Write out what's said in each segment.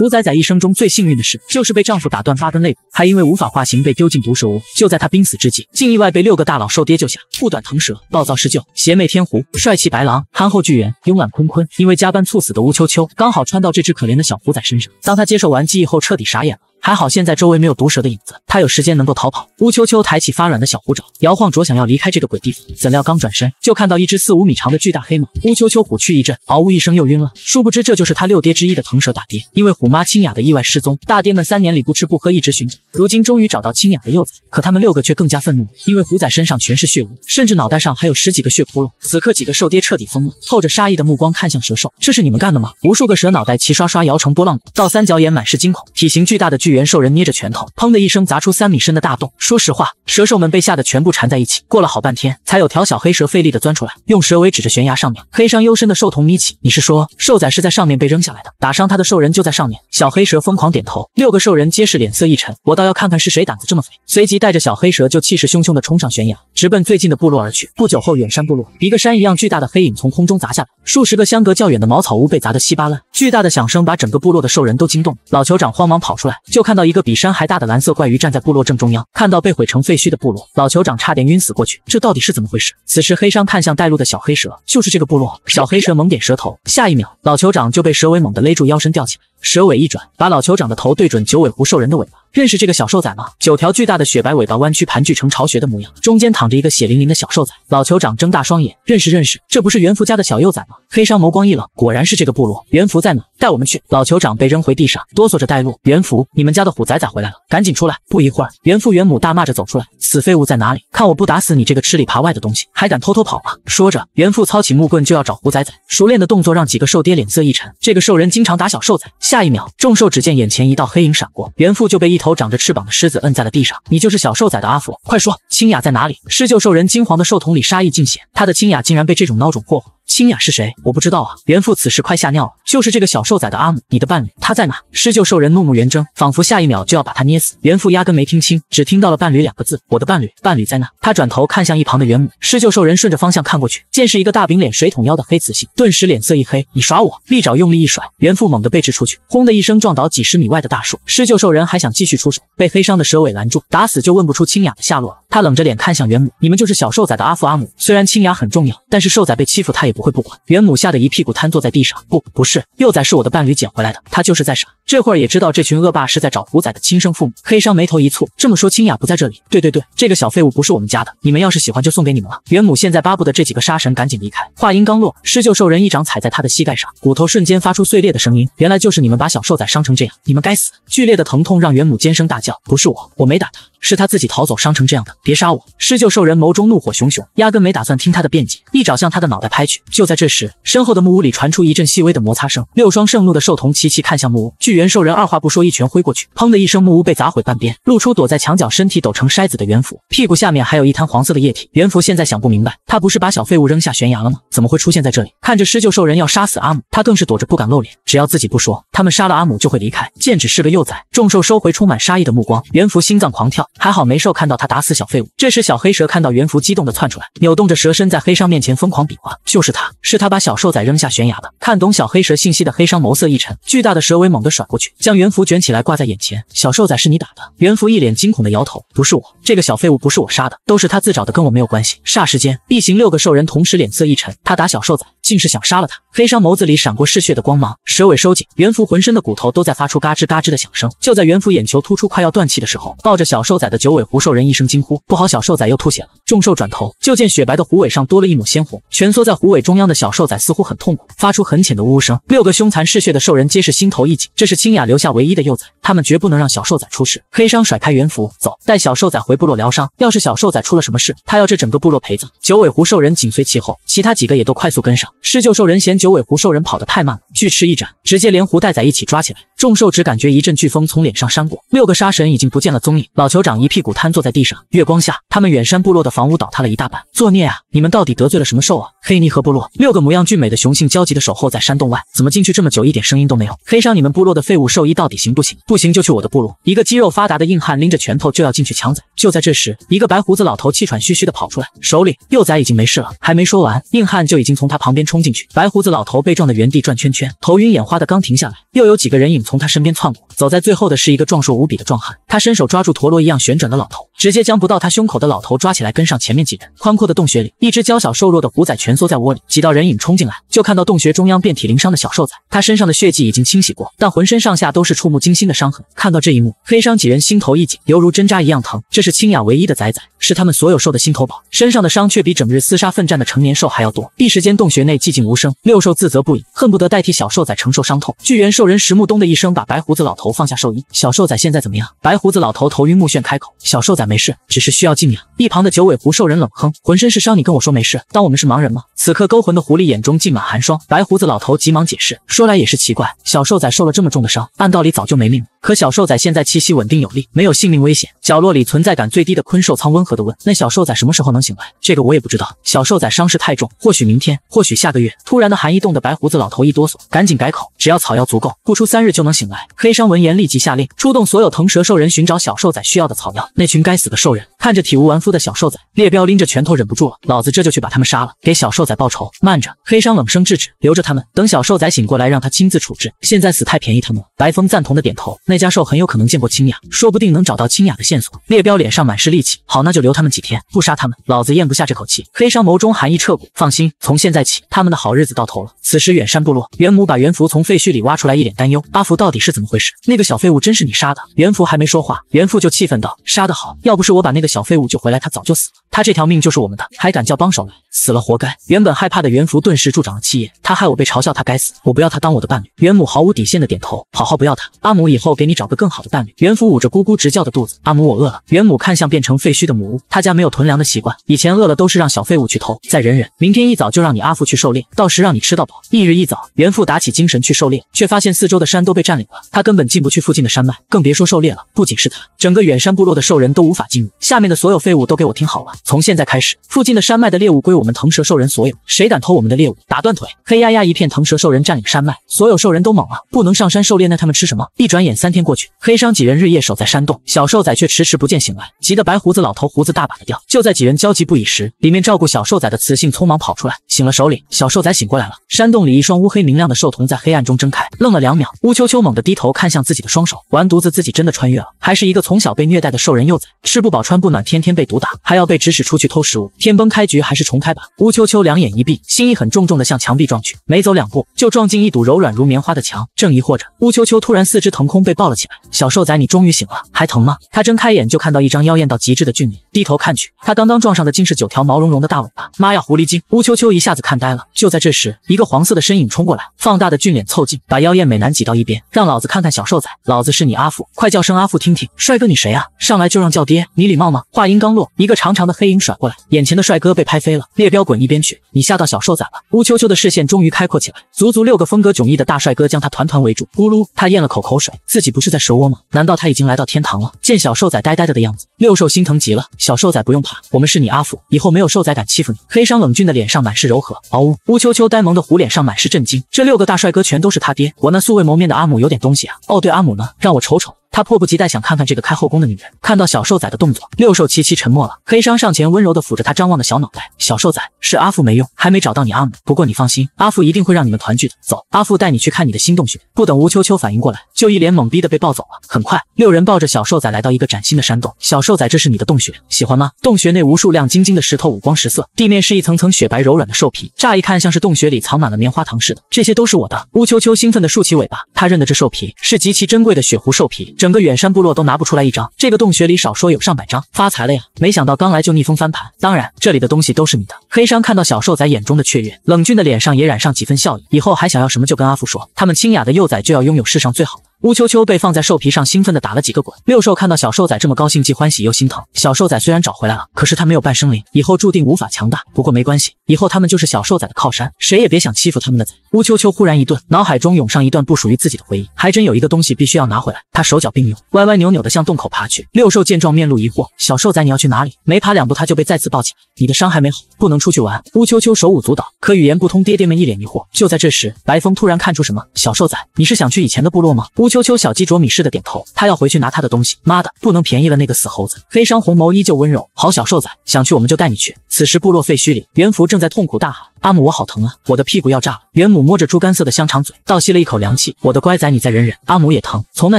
虎仔仔一生中最幸运的事，就是被丈夫打断八根肋骨，还因为无法化形被丢进毒蛇屋。就在她濒死之际，竟意外被六个大佬兽爹救下：护短腾蛇、暴躁狮鹫、邪魅天狐、帅气白狼、憨厚巨猿、慵懒坤坤。因为加班猝死的乌秋秋，刚好穿到这只可怜的小虎仔身上。当他接受完记忆后，彻底傻眼了。还好现在周围没有毒蛇的影子，他有时间能够逃跑。乌秋秋抬起发软的小虎爪，摇晃着想要离开这个鬼地方，怎料刚转身就看到一只四五米长的巨大黑蟒。乌秋秋虎躯一震，嗷呜一声又晕了。殊不知这就是他六爹之一的腾蛇大爹，因为虎妈清雅的意外失踪，大爹们三年里不吃不喝一直寻找，如今终于找到清雅的幼崽，可他们六个却更加愤怒，因为虎崽身上全是血污，甚至脑袋上还有十几个血窟窿。此刻几个兽爹彻底疯了，透着杀意的目光看向蛇兽，这是你们干的吗？无数个蛇脑袋齐刷刷摇成波浪鼓，倒三角眼满是惊恐，体型巨大的巨。猿兽人捏着拳头，砰的一声砸出三米深的大洞。说实话，蛇兽们被吓得全部缠在一起，过了好半天，才有条小黑蛇费力的钻出来，用蛇尾指着悬崖上面。黑商幽深的兽瞳眯起：“你是说兽崽是在上面被扔下来的？打伤他的兽人就在上面？”小黑蛇疯狂点头。六个兽人皆是脸色一沉：“我倒要看看是谁胆子这么肥！”随即带着小黑蛇就气势汹汹的冲上悬崖，直奔最近的部落而去。不久后，远山部落一个山一样巨大的黑影从空中砸下，来，数十个相隔较远的茅草屋被砸得稀巴烂，巨大的响声把整个部落的兽人都惊动了。老酋长慌忙跑出来就。就看到一个比山还大的蓝色怪鱼站在部落正中央，看到被毁成废墟的部落，老酋长差点晕死过去。这到底是怎么回事？此时黑商看向带路的小黑蛇，就是这个部落。小黑蛇猛点蛇头，下一秒老酋长就被蛇尾猛地勒住腰身吊起来。蛇尾一转，把老酋长的头对准九尾狐兽人的尾巴。认识这个小兽仔吗？九条巨大的雪白尾巴弯曲盘踞成巢穴的模样，中间躺着一个血淋淋的小兽仔。老酋长睁大双眼，认识认识，这不是袁福家的小幼崽吗？黑商眸光一冷，果然是这个部落。袁福在哪？带我们去。老酋长被扔回地上，哆嗦着带路。袁福，你们家的虎崽崽回来了，赶紧出来！不一会儿，袁父袁母大骂着走出来：“死废物在哪里？看我不打死你这个吃里扒外的东西，还敢偷偷跑吗？”说着，袁父操起木棍就要找虎崽崽。熟练的动作让几个兽爹脸色一沉。这个兽人经常打小兽仔。下一秒，众兽只见眼前一道黑影闪过，猿父就被一头长着翅膀的狮子摁在了地上。你就是小兽仔的阿福，快说，清雅在哪里？狮鹫兽人惊惶的兽瞳里杀意尽显，他的清雅竟然被这种孬种祸祸。清雅是谁？我不知道啊。元父此时快吓尿了，就是这个小瘦仔的阿母，你的伴侣，他在哪？施救兽人怒目圆睁，仿佛下一秒就要把他捏死。元父压根没听清，只听到了“伴侣”两个字。我的伴侣，伴侣在哪？他转头看向一旁的元母。施救兽人顺着方向看过去，见是一个大饼脸、水桶腰的黑雌性，顿时脸色一黑。你耍我？利爪用力一甩，元父猛地背驰出去，轰的一声撞倒几十米外的大树。施救兽人还想继续出手，被黑伤的蛇尾拦住，打死就问不出清雅的下落了。他冷着脸看向元母：“你们就是小瘦仔的阿父阿母。虽然清雅很重要，但是瘦仔被欺负，他也不。”不会不管，元母吓得一屁股瘫坐在地上。不，不是幼崽，是我的伴侣捡回来的。他就是在傻，这会儿也知道这群恶霸是在找虎仔的亲生父母。黑商眉头一蹙，这么说，清雅不在这里？对对对，这个小废物不是我们家的。你们要是喜欢，就送给你们了。元母现在巴不得这几个杀神赶紧离开。话音刚落，施救兽人一掌踩在他的膝盖上，骨头瞬间发出碎裂的声音。原来就是你们把小兽崽伤成这样，你们该死！剧烈的疼痛让元母尖声大叫，不是我，我没打他。是他自己逃走，伤成这样的，别杀我！施救兽人眸中怒火熊熊，压根没打算听他的辩解，一爪向他的脑袋拍去。就在这时，身后的木屋里传出一阵细微的摩擦声。六双盛怒的兽瞳齐齐看向木屋，巨猿兽人二话不说，一拳挥过去，砰的一声，木屋被砸毁半边，露出躲在墙角、身体抖成筛子的猿符，屁股下面还有一滩黄色的液体。猿符现在想不明白，他不是把小废物扔下悬崖了吗？怎么会出现在这里？看着施救兽人要杀死阿姆，他更是躲着不敢露脸，只要自己不说，他们杀了阿姆就会离开。剑只是个幼崽，众兽收回充满杀意的目光，猿符心脏狂跳。还好没兽看到他打死小废物。这时，小黑蛇看到袁福，激动地窜出来，扭动着蛇身在黑商面前疯狂比划。就是他，是他把小兽仔扔下悬崖的。看懂小黑蛇信息的黑商眸色一沉，巨大的蛇尾猛地甩过去，将袁福卷起来挂在眼前。小兽仔是你打的？袁福一脸惊恐地摇头，不是我，这个小废物不是我杀的，都是他自找的，跟我没有关系。霎时间，一行六个兽人同时脸色一沉，他打小兽仔。竟是想杀了他！黑商眸子里闪过嗜血的光芒，蛇尾收紧，猿福浑身的骨头都在发出嘎吱嘎吱的响声。就在猿福眼球突出、快要断气的时候，抱着小兽仔的九尾狐兽人一声惊呼：“不好，小兽仔又吐血了！”众兽转头，就见雪白的狐尾上多了一抹鲜红，蜷缩在狐尾中央的小兽仔似乎很痛苦，发出很浅的呜呜声。六个凶残嗜血的兽人皆是心头一紧，这是清雅留下唯一的幼崽，他们绝不能让小兽仔出事。黑商甩开元符，走，带小兽仔回部落疗伤。要是小兽仔出了什么事，他要这整个部落陪葬。九尾狐兽人紧随其后，其他几个也都快速跟上。施救兽人嫌九尾狐兽人跑得太慢了，巨翅一展，直接连狐带仔一起抓起来。众兽只感觉一阵飓风从脸上扇过，六个杀神已经不见了踪影。老酋长一屁股瘫坐在地上，月光下，他们远山部落的房屋倒塌了一大半。作孽啊！你们到底得罪了什么兽啊？黑尼河部落六个模样俊美的雄性焦急的守候在山洞外，怎么进去这么久，一点声音都没有？黑商，你们部落的废物兽医到底行不行？不行就去我的部落！一个肌肉发达的硬汉拎着拳头就要进去抢走。就在这时，一个白胡子老头气喘吁吁地跑出来，首领，幼崽已经没事了。还没说完，硬汉就已经从他旁边冲进去，白胡子老头被撞的原地转圈圈，头晕眼花的，刚停下来，又有几个人影。从他身边窜过，走在最后的是一个壮硕无比的壮汉，他伸手抓住陀螺一样旋转的老头。直接将不到他胸口的老头抓起来，跟上前面几人。宽阔的洞穴里，一只娇小瘦弱的虎崽蜷缩在窝里。几道人影冲进来，就看到洞穴中央遍体鳞伤的小瘦崽。他身上的血迹已经清洗过，但浑身上下都是触目惊心的伤痕。看到这一幕，黑商几人心头一紧，犹如针扎一样疼。这是清雅唯一的崽崽，是他们所有兽的心头宝，身上的伤却比整日厮杀奋战的成年兽还要多。一时间，洞穴内寂静无声，六兽自责不已，恨不得代替小瘦崽承受伤痛。巨猿兽人石木咚的一声把白胡子老头放下兽衣。小瘦仔现在怎么样？白胡子老头头晕目眩，开口：“小瘦仔。”没事，只是需要静养。一旁的九尾狐兽人冷哼，浑身是伤，你跟我说没事，当我们是盲人吗？此刻勾魂的狐狸眼中浸满寒霜，白胡子老头急忙解释，说来也是奇怪，小兽仔受了这么重的伤，按道理早就没命了。可小兽仔现在气息稳定有力，没有性命危险。角落里存在感最低的昆兽仓温和地问：“那小兽仔什么时候能醒来？”这个我也不知道。小兽仔伤势太重，或许明天，或许下个月。突然的寒意冻得白胡子老头一哆嗦，赶紧改口：“只要草药足够，不出三日就能醒来。”黑商闻言立即下令，出动所有藤蛇兽人寻找小兽仔需要的草药。那群该死的兽人！看着体无完肤的小兽仔，猎彪拎着拳头忍不住了：“老子这就去把他们杀了，给小兽仔报仇。”慢着，黑商冷声制止：“留着他们，等小兽仔醒过来，让他亲自处置。现在死太便宜他们。”了。白风赞同的点头：“那家兽很有可能见过清雅，说不定能找到清雅的线索。”猎彪脸上满是戾气：“好，那就留他们几天，不杀他们，老子咽不下这口气。”黑商眸中寒意彻骨：“放心，从现在起，他们的好日子到头了。”此时远山部落，元母把元福从废墟里挖出来，一脸担忧：“阿福到底是怎么回事？那个小废物真是你杀的？”元福还没说话，元父就气愤道：“杀得好，要不是我把那个……”小废物就回来，他早就死了，他这条命就是我们的，还敢叫帮手来，死了活该。原本害怕的袁福顿时助长了气焰，他害我被嘲笑，他该死，我不要他当我的伴侣。袁母毫无底线的点头，好好不要他，阿母以后给你找个更好的伴侣。袁福捂着咕咕直叫的肚子，阿母我饿了。袁母看向变成废墟的母屋，他家没有囤粮的习惯，以前饿了都是让小废物去偷，再忍忍，明天一早就让你阿父去狩猎，到时让你吃到饱。翌日一早，袁父打起精神去狩猎，却发现四周的山都被占领了，他根本进不去附近的山脉，更别说狩猎了。不仅是他，整个远山部落的兽人都无法进入。下。面的所有废物都给我听好了！从现在开始，附近的山脉的猎物归我们腾蛇兽人所有。谁敢偷我们的猎物，打断腿！黑压压一片，腾蛇兽人占领山脉，所有兽人都懵了。不能上山狩猎，那他们吃什么？一转眼三天过去，黑商几人日夜守在山洞，小兽仔却迟迟不见醒来，急得白胡子老头胡子大把的掉。就在几人焦急不已时，里面照顾小兽仔的雌性匆忙跑出来，醒了首领，小兽仔醒过来了。山洞里一双乌黑明亮的兽瞳在黑暗中睁开，愣了两秒，乌秋秋猛地低头看向自己的双手，完犊子，自己真的穿越了，还是一个从小被虐待的兽人幼崽，吃不饱穿不。满天天被毒打，还要被指使出去偷食物。天崩开局还是重开吧。乌秋秋两眼一闭，心意很重重的向墙壁撞去。没走两步，就撞进一堵柔软如棉花的墙。正疑惑着，乌秋秋突然四肢腾空被抱了起来。小瘦仔，你终于醒了，还疼吗？他睁开眼就看到一张妖艳到极致的俊脸，低头看去，他刚刚撞上的竟是九条毛茸茸的大尾巴。妈呀，狐狸精！乌秋秋一下子看呆了。就在这时，一个黄色的身影冲过来，放大的俊脸凑近，把妖艳美男挤到一边，让老子看看小瘦仔。老子是你阿父，快叫声阿父听听。帅哥你谁啊？上来就让叫爹，你礼貌吗？话音刚落，一个长长的黑影甩过来，眼前的帅哥被拍飞了。猎彪滚一边去！你吓到小瘦崽了。乌秋秋的视线终于开阔起来，足足六个风格迥异的大帅哥将他团团围住。咕噜，他咽了口口水，自己不是在蛇窝吗？难道他已经来到天堂了？见小瘦崽呆呆的的样子，六兽心疼极了。小瘦崽不用怕，我们是你阿父，以后没有瘦崽敢欺负你。黑商冷峻的脸上满是柔和。嗷呜！乌秋秋呆萌的虎脸上满是震惊，这六个大帅哥全都是他爹。我那素未谋面的阿母有点东西啊。哦，对，阿母呢？让我瞅瞅。他迫不及待想看看这个开后宫的女人。看到小兽仔的动作，六兽齐齐沉默了。黑商上前温柔地抚着他张望的小脑袋。小兽仔是阿父没用，还没找到你阿母。不过你放心，阿父一定会让你们团聚的。走，阿父带你去看你的新洞穴。不等乌秋秋反应过来，就一脸懵逼地被抱走了。很快，六人抱着小兽仔来到一个崭新的山洞。小兽仔，这是你的洞穴，喜欢吗？洞穴内无数亮晶晶的石头，五光十色，地面是一层层雪白柔软的兽皮，乍一看像是洞穴里藏满了棉花糖似的。这些都是我的。乌秋秋兴奋地竖起尾巴，他认得这兽皮是极其珍贵的雪狐兽皮。整个远山部落都拿不出来一张，这个洞穴里少说有上百张，发财了呀！没想到刚来就逆风翻盘，当然这里的东西都是你的。黑山看到小兽仔眼中的雀跃，冷峻的脸上也染上几分笑意。以后还想要什么就跟阿父说，他们清雅的幼崽就要拥有世上最好的。乌秋秋被放在兽皮上，兴奋地打了几个滚。六兽看到小兽仔这么高兴，既欢喜又心疼。小兽仔虽然找回来了，可是他没有半生灵，以后注定无法强大。不过没关系，以后他们就是小兽仔的靠山，谁也别想欺负他们的崽。乌秋秋忽然一顿，脑海中涌上一段不属于自己的回忆，还真有一个东西必须要拿回来。他手脚并用，歪歪扭扭地向洞口爬去。六兽见状，面露疑惑：“小兽仔，你要去哪里？”没爬两步，他就被再次抱起：“你的伤还没好，不能出去玩。”乌秋秋手舞足蹈，可语言不通，爹爹们一脸疑惑。就在这时，白风突然看出什么：“小兽仔，你是想去以前的部落吗？”乌秋秋小鸡啄米似的点头，他要回去拿他的东西。妈的，不能便宜了那个死猴子！黑山红眸依旧温柔，好小兽仔，想去我们就带你去。此时部落废墟里，袁福正在痛苦大喊。阿母，我好疼啊，我的屁股要炸了。元母摸着猪肝色的香肠嘴，倒吸了一口凉气。我的乖仔，你再忍忍。阿母也疼。从那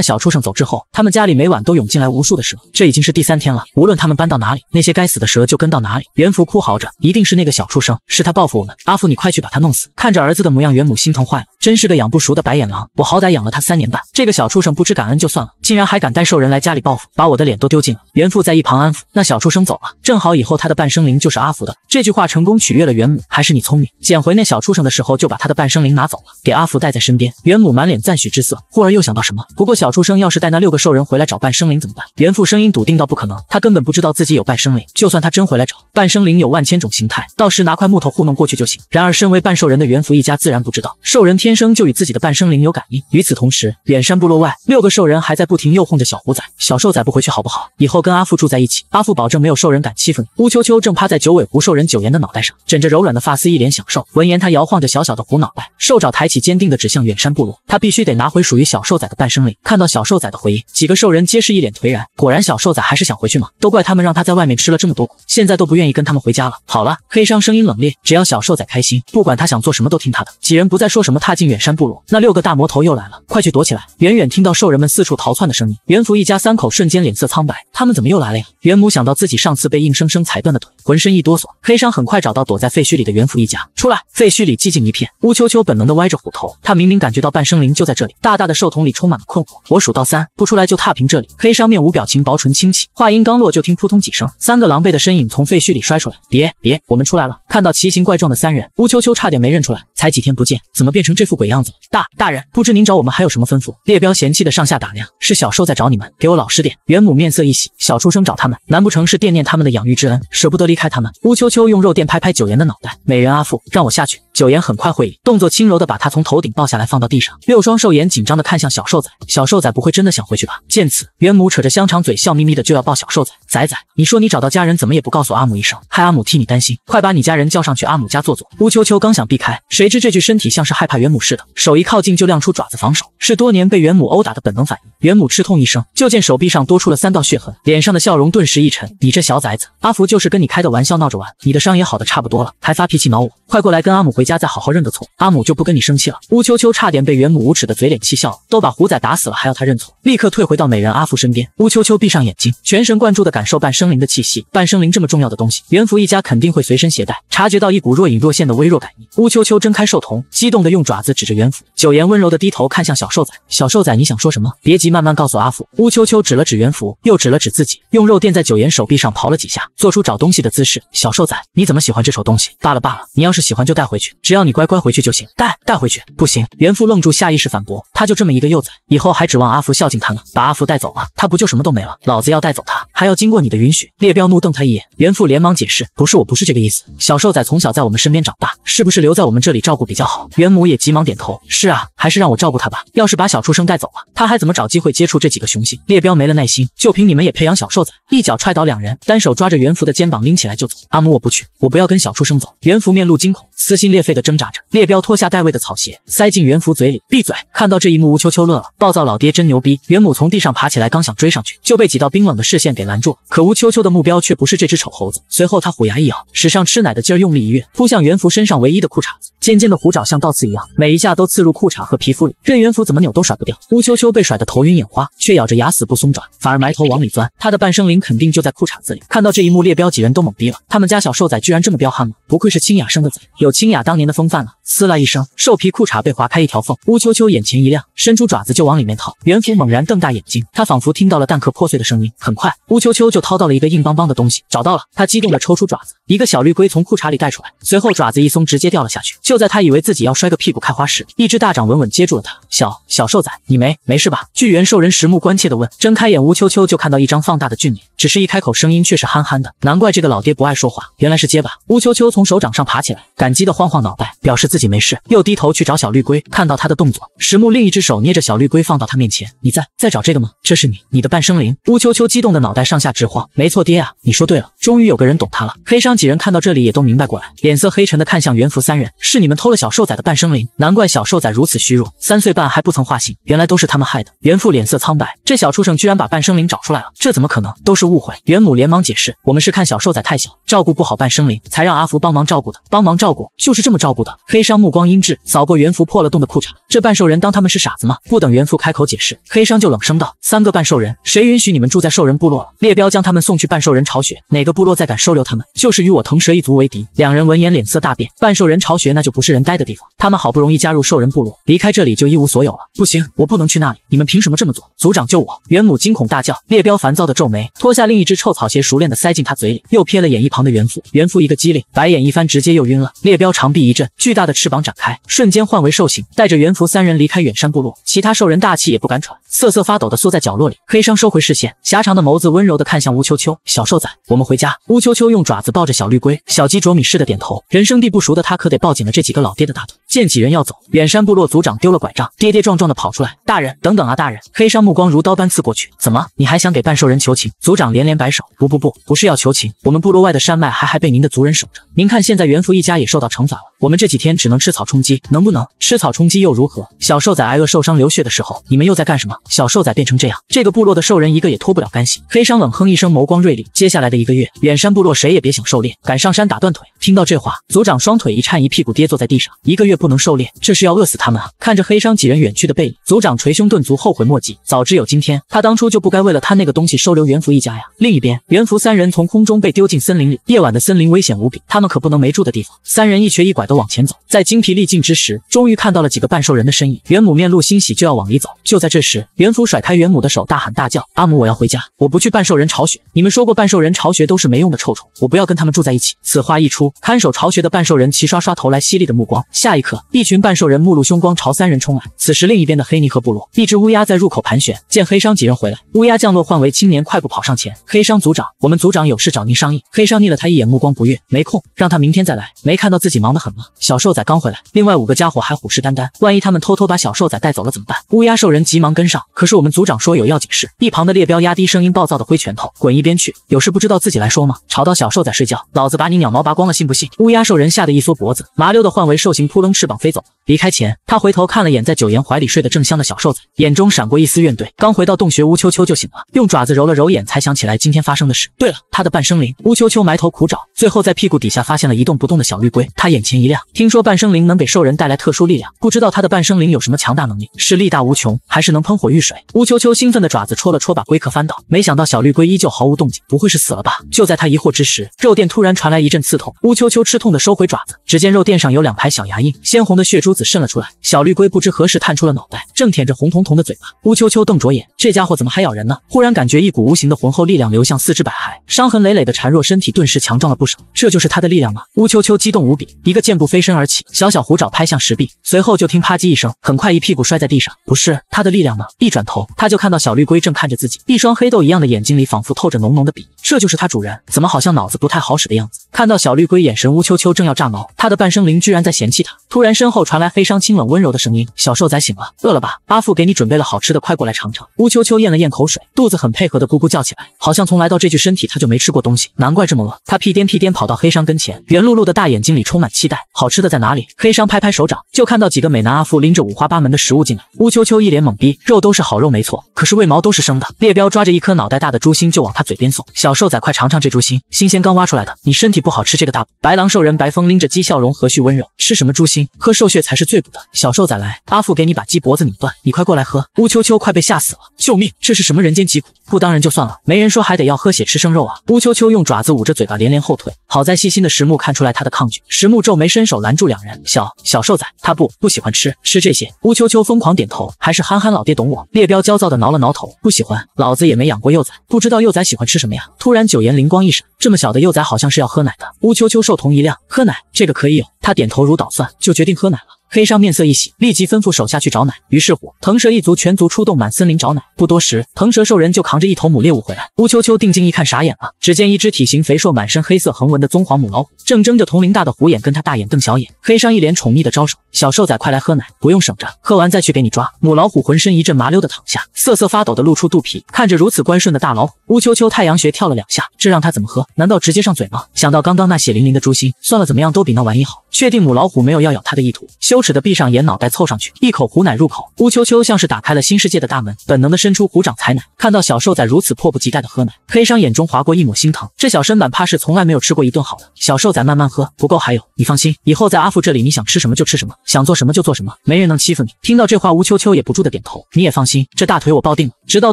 小畜生走之后，他们家里每晚都涌进来无数的蛇，这已经是第三天了。无论他们搬到哪里，那些该死的蛇就跟到哪里。元福哭嚎着，一定是那个小畜生，是他报复我们。阿福，你快去把他弄死。看着儿子的模样，元母心疼坏了，真是个养不熟的白眼狼。我好歹养了他三年半，这个小畜生不知感恩就算了，竟然还敢带兽人来家里报复，把我的脸都丢尽了。元父在一旁安抚，那小畜生走了，正好以后他的半生灵就是阿福的。这句话成功取悦了元母，还是你从。聪明，捡回那小畜生的时候就把他的半生灵拿走了，给阿福带在身边。元母满脸赞许之色，忽而又想到什么。不过小畜生要是带那六个兽人回来找半生灵怎么办？元父声音笃定到不可能，他根本不知道自己有半生灵。就算他真回来找半生灵，有万千种形态，到时拿块木头糊弄过去就行。然而身为半兽人的元福一家自然不知道，兽人天生就与自己的半生灵有感应。与此同时，远山部落外，六个兽人还在不停诱惑着小虎仔。小兽仔不回去好不好？以后跟阿福住在一起，阿福保证没有兽人敢欺负你。乌秋秋正趴在九尾狐兽人九岩的脑袋上，枕着柔软的发丝，一。脸享受，闻言他摇晃着小小的虎脑袋，兽爪抬起，坚定地指向远山部落。他必须得拿回属于小兽仔的半生灵。看到小兽仔的回应，几个兽人皆是一脸颓然。果然，小兽仔还是想回去吗？都怪他们让他在外面吃了这么多苦，现在都不愿意跟他们回家了。好了，黑商声音冷冽，只要小兽仔开心，不管他想做什么都听他的。几人不再说什么，踏进远山部落。那六个大魔头又来了，快去躲起来！远远听到兽人们四处逃窜的声音，袁福一家三口瞬间脸色苍白。他们怎么又来了呀？袁母想到自己上次被硬生生踩断的腿。浑身一哆嗦，黑商很快找到躲在废墟里的袁府一家，出来。废墟里寂静一片，乌秋秋本能的歪着虎头，他明明感觉到半生灵就在这里。大大的兽瞳里充满了困惑。我数到三，不出来就踏平这里。黑商面无表情，薄唇轻启，话音刚落，就听扑通几声，三个狼狈的身影从废墟里摔出来。别别，我们出来了。看到奇形怪状的三人，乌秋秋差点没认出来。才几天不见，怎么变成这副鬼样子？了？大大人，不知您找我们还有什么吩咐？猎彪嫌弃的上下打量，是小兽在找你们，给我老实点。袁母面色一喜，小畜生找他们，难不成是惦念他们的养育之恩，舍不得离？离开他们，乌秋秋用肉垫拍拍九言的脑袋，美人阿父，让我下去。九言很快会意，动作轻柔的把他从头顶抱下来，放到地上。六双兽眼紧张的看向小兽崽，小兽崽不会真的想回去吧？见此，元母扯着香肠嘴，笑眯眯的就要抱小兽崽。崽崽，你说你找到家人，怎么也不告诉阿母一声，害阿母替你担心。快把你家人叫上去，阿母家坐坐。乌秋秋刚想避开，谁知这具身体像是害怕元母似的，手一靠近就亮出爪子防守，是多年被元母殴打的本能反应。元母吃痛一声，就见手臂上多出了三道血痕，脸上的笑容顿时一沉。你这小崽子，阿福就是跟你开。的玩笑闹着玩，你的伤也好的差不多了，还发脾气挠我，快过来跟阿母回家，再好好认个错，阿母就不跟你生气了。乌秋秋差点被元母无耻的嘴脸气笑了，都把虎仔打死了，还要他认错，立刻退回到美人阿父身边。乌秋秋闭上眼睛，全神贯注的感受半生灵的气息。半生灵这么重要的东西，元福一家肯定会随身携带。察觉到一股若隐若现的微弱感应，乌秋秋睁开兽瞳，激动的用爪子指着元福。九颜温柔的低头看向小兽仔，小兽仔你想说什么？别急，慢慢告诉阿父。乌秋秋指了指元福，又指了指自己，用肉垫在九颜手臂上刨了几下，做出找东西的。姿势，小瘦仔，你怎么喜欢这丑东西？罢了罢了，你要是喜欢就带回去，只要你乖乖回去就行。带带回去不行。袁父愣住，下意识反驳，他就这么一个幼崽，以后还指望阿福孝敬他呢？把阿福带走了，他不就什么都没了？老子要带走他，还要经过你的允许。列彪怒瞪他一眼，袁父连忙解释，不是，我不是这个意思。小瘦仔从小在我们身边长大，是不是留在我们这里照顾比较好？袁母也急忙点头，是啊，还是让我照顾他吧。要是把小畜生带走了，他还怎么找机会接触这几个雄性？列彪没了耐心，就凭你们也培养小瘦仔？一脚踹倒两人，单手抓着袁父的肩膀拎起。起来就走，阿母，我不去，我不要跟小畜生走。袁福面露惊恐，撕心裂肺的挣扎着。猎彪脱下戴卫的草鞋，塞进袁福嘴里，闭嘴。看到这一幕，吴秋秋乐了，暴躁老爹真牛逼。袁母从地上爬起来，刚想追上去，就被几道冰冷的视线给拦住。可吴秋秋的目标却不是这只丑猴子。随后他虎牙一咬，使上吃奶的劲儿用力一跃，扑向袁福身上唯一的裤衩子。尖尖的虎爪像倒刺一样，每一下都刺入裤衩和皮肤里，任袁福怎么扭都甩不掉。乌秋秋被甩得头晕眼花，却咬着牙死不松爪，反而埋头往里钻。他的半生灵肯定就在裤衩子里。看到这一幕，猎彪几人都猛。逼了！他们家小兽仔居然这么彪悍吗？不愧是清雅生的仔，有清雅当年的风范了。撕了一声，兽皮裤衩被划开一条缝，乌秋秋眼前一亮，伸出爪子就往里面掏。元福猛然瞪大眼睛，他仿佛听到了蛋壳破碎的声音。很快，乌秋秋就掏到了一个硬邦邦的东西，找到了！他激动地抽出爪子，一个小绿龟从裤衩里带出来，随后爪子一松，直接掉了下去。就在他以为自己要摔个屁股开花时，一只大掌稳稳接住了他。小小兽仔，你没没事吧？巨猿兽人石木关切地问。睁开眼，乌秋秋就看到一张放大的俊脸，只是一开口，声音却是憨憨的。难怪这个老。爹不爱说话，原来是结巴。乌秋秋从手掌上爬起来，感激的晃晃脑袋，表示自己没事，又低头去找小绿龟。看到他的动作，石木另一只手捏着小绿龟放到他面前：“你在在找这个吗？这是你你的半生灵。”乌秋秋激动的脑袋上下直晃，没错，爹啊，你说对了，终于有个人懂他了。黑商几人看到这里也都明白过来，脸色黑沉的看向袁福三人：“是你们偷了小兽仔的半生灵，难怪小兽仔如此虚弱，三岁半还不曾化形，原来都是他们害的。”袁父脸色苍白：“这小畜生居然把半生灵找出来了，这怎么可能？都是误会。”袁母连忙解释：“我们是看小兽仔太……”太小，照顾不好半生灵，才让阿福帮忙照顾的。帮忙照顾就是这么照顾的。黑商目光阴鸷，扫过袁福破了洞的裤衩，这半兽人当他们是傻子吗？不等袁福开口解释，黑商就冷声道：“三个半兽人，谁允许你们住在兽人部落了？猎彪将他们送去半兽人巢穴，哪个部落再敢收留他们，就是与我腾蛇一族为敌。”两人闻言脸色大变，半兽人巢穴那就不是人待的地方。他们好不容易加入兽人部落，离开这里就一无所有了。不行，我不能去那里！你们凭什么这么做？族长救我！袁母惊恐大叫。猎彪烦躁的皱眉，脱下另一只臭草鞋，熟练的塞进他嘴里，又。瞥了眼一旁的袁父，袁父一个机灵，白眼一翻，直接又晕了。猎彪长臂一震，巨大的翅膀展开，瞬间换为兽形，带着袁福三人离开远山部落。其他兽人大气也不敢喘，瑟瑟发抖的缩在角落里。黑商收回视线，狭长的眸子温柔的看向乌秋秋：“小兽仔，我们回家。乌秋秋用爪子抱着小绿龟，小鸡啄米似的点头。人生地不熟的他，可得抱紧了这几个老爹的大腿。见几人要走，远山部落族长丢了拐杖，跌跌撞撞的跑出来。大人，等等啊，大人！黑商目光如刀般刺过去，怎么？你还想给半兽人求情？族长连连摆手，不不不，不是要求情。我们部落外的山脉还还被您的族人守着。您看现在元福一家也受到惩罚了，我们这几天只能吃草充饥，能不能？吃草充饥又如何？小兽崽挨饿受伤流血的时候，你们又在干什么？小兽崽变成这样，这个部落的兽人一个也脱不了干系。黑商冷哼一声，眸光锐利。接下来的一个月，远山部落谁也别想狩猎，敢上山打断腿。听到这话，族长双腿一颤，一屁股跌坐在地上。一个月。不能狩猎，这是要饿死他们啊！看着黑商几人远去的背影，族长捶胸顿足，后悔莫及。早知有今天，他当初就不该为了贪那个东西收留元福一家呀。另一边，元福三人从空中被丢进森林里。夜晚的森林危险无比，他们可不能没住的地方。三人一瘸一拐地往前走，在精疲力尽之时，终于看到了几个半兽人的身影。元母面露欣喜，就要往里走。就在这时，元福甩开元母的手，大喊大叫：“阿母，我要回家！我不去半兽人巢穴！你们说过半兽人巢穴都是没用的臭虫，我不要跟他们住在一起！”此话一出，看守巢穴的半兽人齐刷刷投来犀利的目光。下一刻，一群半兽人目露凶光朝三人冲来。此时另一边的黑泥和部落，一只乌鸦在入口盘旋，见黑商几人回来，乌鸦降落换为青年，快步跑上前。黑商族长，我们族长有事找您商议。黑商睨了他一眼，目光不悦，没空，让他明天再来。没看到自己忙得很吗？小兽仔刚回来，另外五个家伙还虎视眈眈，万一他们偷偷把小兽仔带走了怎么办？乌鸦兽人急忙跟上，可是我们族长说有要紧事。一旁的猎彪压低声音，暴躁的挥拳头，滚一边去！有事不知道自己来说吗？吵到小兽仔睡觉，老子把你鸟毛拔光了，信不信？乌鸦兽人吓得一缩脖子，麻溜的换为兽形扑棱翅。翅膀飞走，离开前他回头看了眼在九岩怀里睡得正香的小瘦子，眼中闪过一丝怨怼。刚回到洞穴，乌秋秋就醒了，用爪子揉了揉眼，才想起来今天发生的事。对了，他的半生灵乌秋秋埋头苦找，最后在屁股底下发现了一动不动的小绿龟。他眼前一亮，听说半生灵能给兽人带来特殊力量，不知道他的半生灵有什么强大能力，是力大无穷，还是能喷火遇水？乌秋秋兴奋的爪子戳了戳，把龟壳翻倒，没想到小绿龟依旧毫无动静，不会是死了吧？就在他疑惑之时，肉垫突然传来一阵刺痛，乌秋秋吃痛的收回爪子，只见肉垫上有两排小牙印。鲜红的血珠子渗了出来，小绿龟不知何时探出了脑袋，正舔着红彤彤的嘴巴。乌秋秋瞪着眼，这家伙怎么还咬人呢？忽然感觉一股无形的浑厚力量流向四肢百骸，伤痕累累的孱弱身体顿时强壮了不少。这就是他的力量吗？乌秋秋激动无比，一个箭步飞身而起，小小虎爪拍向石壁，随后就听啪叽一声，很快一屁股摔在地上。不是他的力量呢？一转头，他就看到小绿龟正看着自己，一双黑豆一样的眼睛里仿佛透着浓浓的鄙这就是他主人？怎么好像脑子不太好使的样子？看到小绿龟眼神，乌秋秋正要炸毛，他的半生灵居然在嫌弃他。突。突然，身后传来黑商清冷温柔的声音：“小兽仔醒了，饿了吧？阿父给你准备了好吃的，快过来尝尝。”乌秋秋咽了咽口水，肚子很配合的咕咕叫起来，好像从来到这具身体他就没吃过东西，难怪这么饿。他屁颠屁颠跑到黑商跟前，圆碌碌的大眼睛里充满期待：“好吃的在哪里？”黑商拍拍手掌，就看到几个美男阿父拎着五花八门的食物进来。乌秋秋一脸懵逼：“肉都是好肉没错，可是为毛都是生的？”猎彪抓着一颗脑袋大的猪心就往他嘴边送：“小兽仔，快尝尝这猪心，新鲜刚挖出来的。你身体不好，吃这个大。”白狼兽人白风拎着讥笑容和煦温柔：“吃什么猪心？”喝兽血才是最补的，小兽崽来，阿父给你把鸡脖子拧断，你快过来喝！乌秋秋快被吓死了，救命！这是什么人间疾苦？不当人就算了，没人说还得要喝血吃生肉啊！乌秋秋用爪子捂着嘴巴，连连后退。好在细心的石木看出来他的抗拒，石木皱眉伸手拦住两人，小小兽崽他不不喜欢吃吃这些。乌秋秋疯狂点头，还是憨憨老爹懂我。猎彪焦躁地挠了挠头，不喜欢，老子也没养过幼崽，不知道幼崽喜欢吃什么呀。突然九言灵光一闪。这么小的幼崽好像是要喝奶的。乌秋秋兽瞳一亮，喝奶，这个可以有。他点头如捣蒜，就决定喝奶了。黑商面色一喜，立即吩咐手下去找奶。于是乎，腾蛇一族全族出动，满森林找奶。不多时，腾蛇兽人就扛着一头母猎物回来。乌丘丘定睛一看，傻眼了。只见一只体型肥硕、满身黑色横纹的棕黄母老虎，正睁着铜铃大的虎眼，跟他大眼瞪小眼。黑商一脸宠溺的招手：“小兽仔，快来喝奶，不用省着，喝完再去给你抓。”母老虎浑身一阵麻溜的躺下，瑟瑟发抖的露出肚皮，看着如此乖顺的大老虎，乌丘丘太阳穴跳了两下，这让他怎么喝？难道直接上嘴吗？想到刚刚那血淋淋的诛心，算了，怎么样都比那玩意好。确定母老虎没有要咬他的意图，羞。耻的闭上眼，脑袋凑上去，一口虎奶入口，乌秋秋像是打开了新世界的大门，本能的伸出虎掌采奶。看到小兽仔如此迫不及待的喝奶，黑商眼中划过一抹心疼，这小身板怕是从来没有吃过一顿好的。小兽仔慢慢喝，不够还有，你放心，以后在阿父这里，你想吃什么就吃什么，想做什么就做什么，没人能欺负你。听到这话，乌秋秋也不住的点头。你也放心，这大腿我抱定了。直到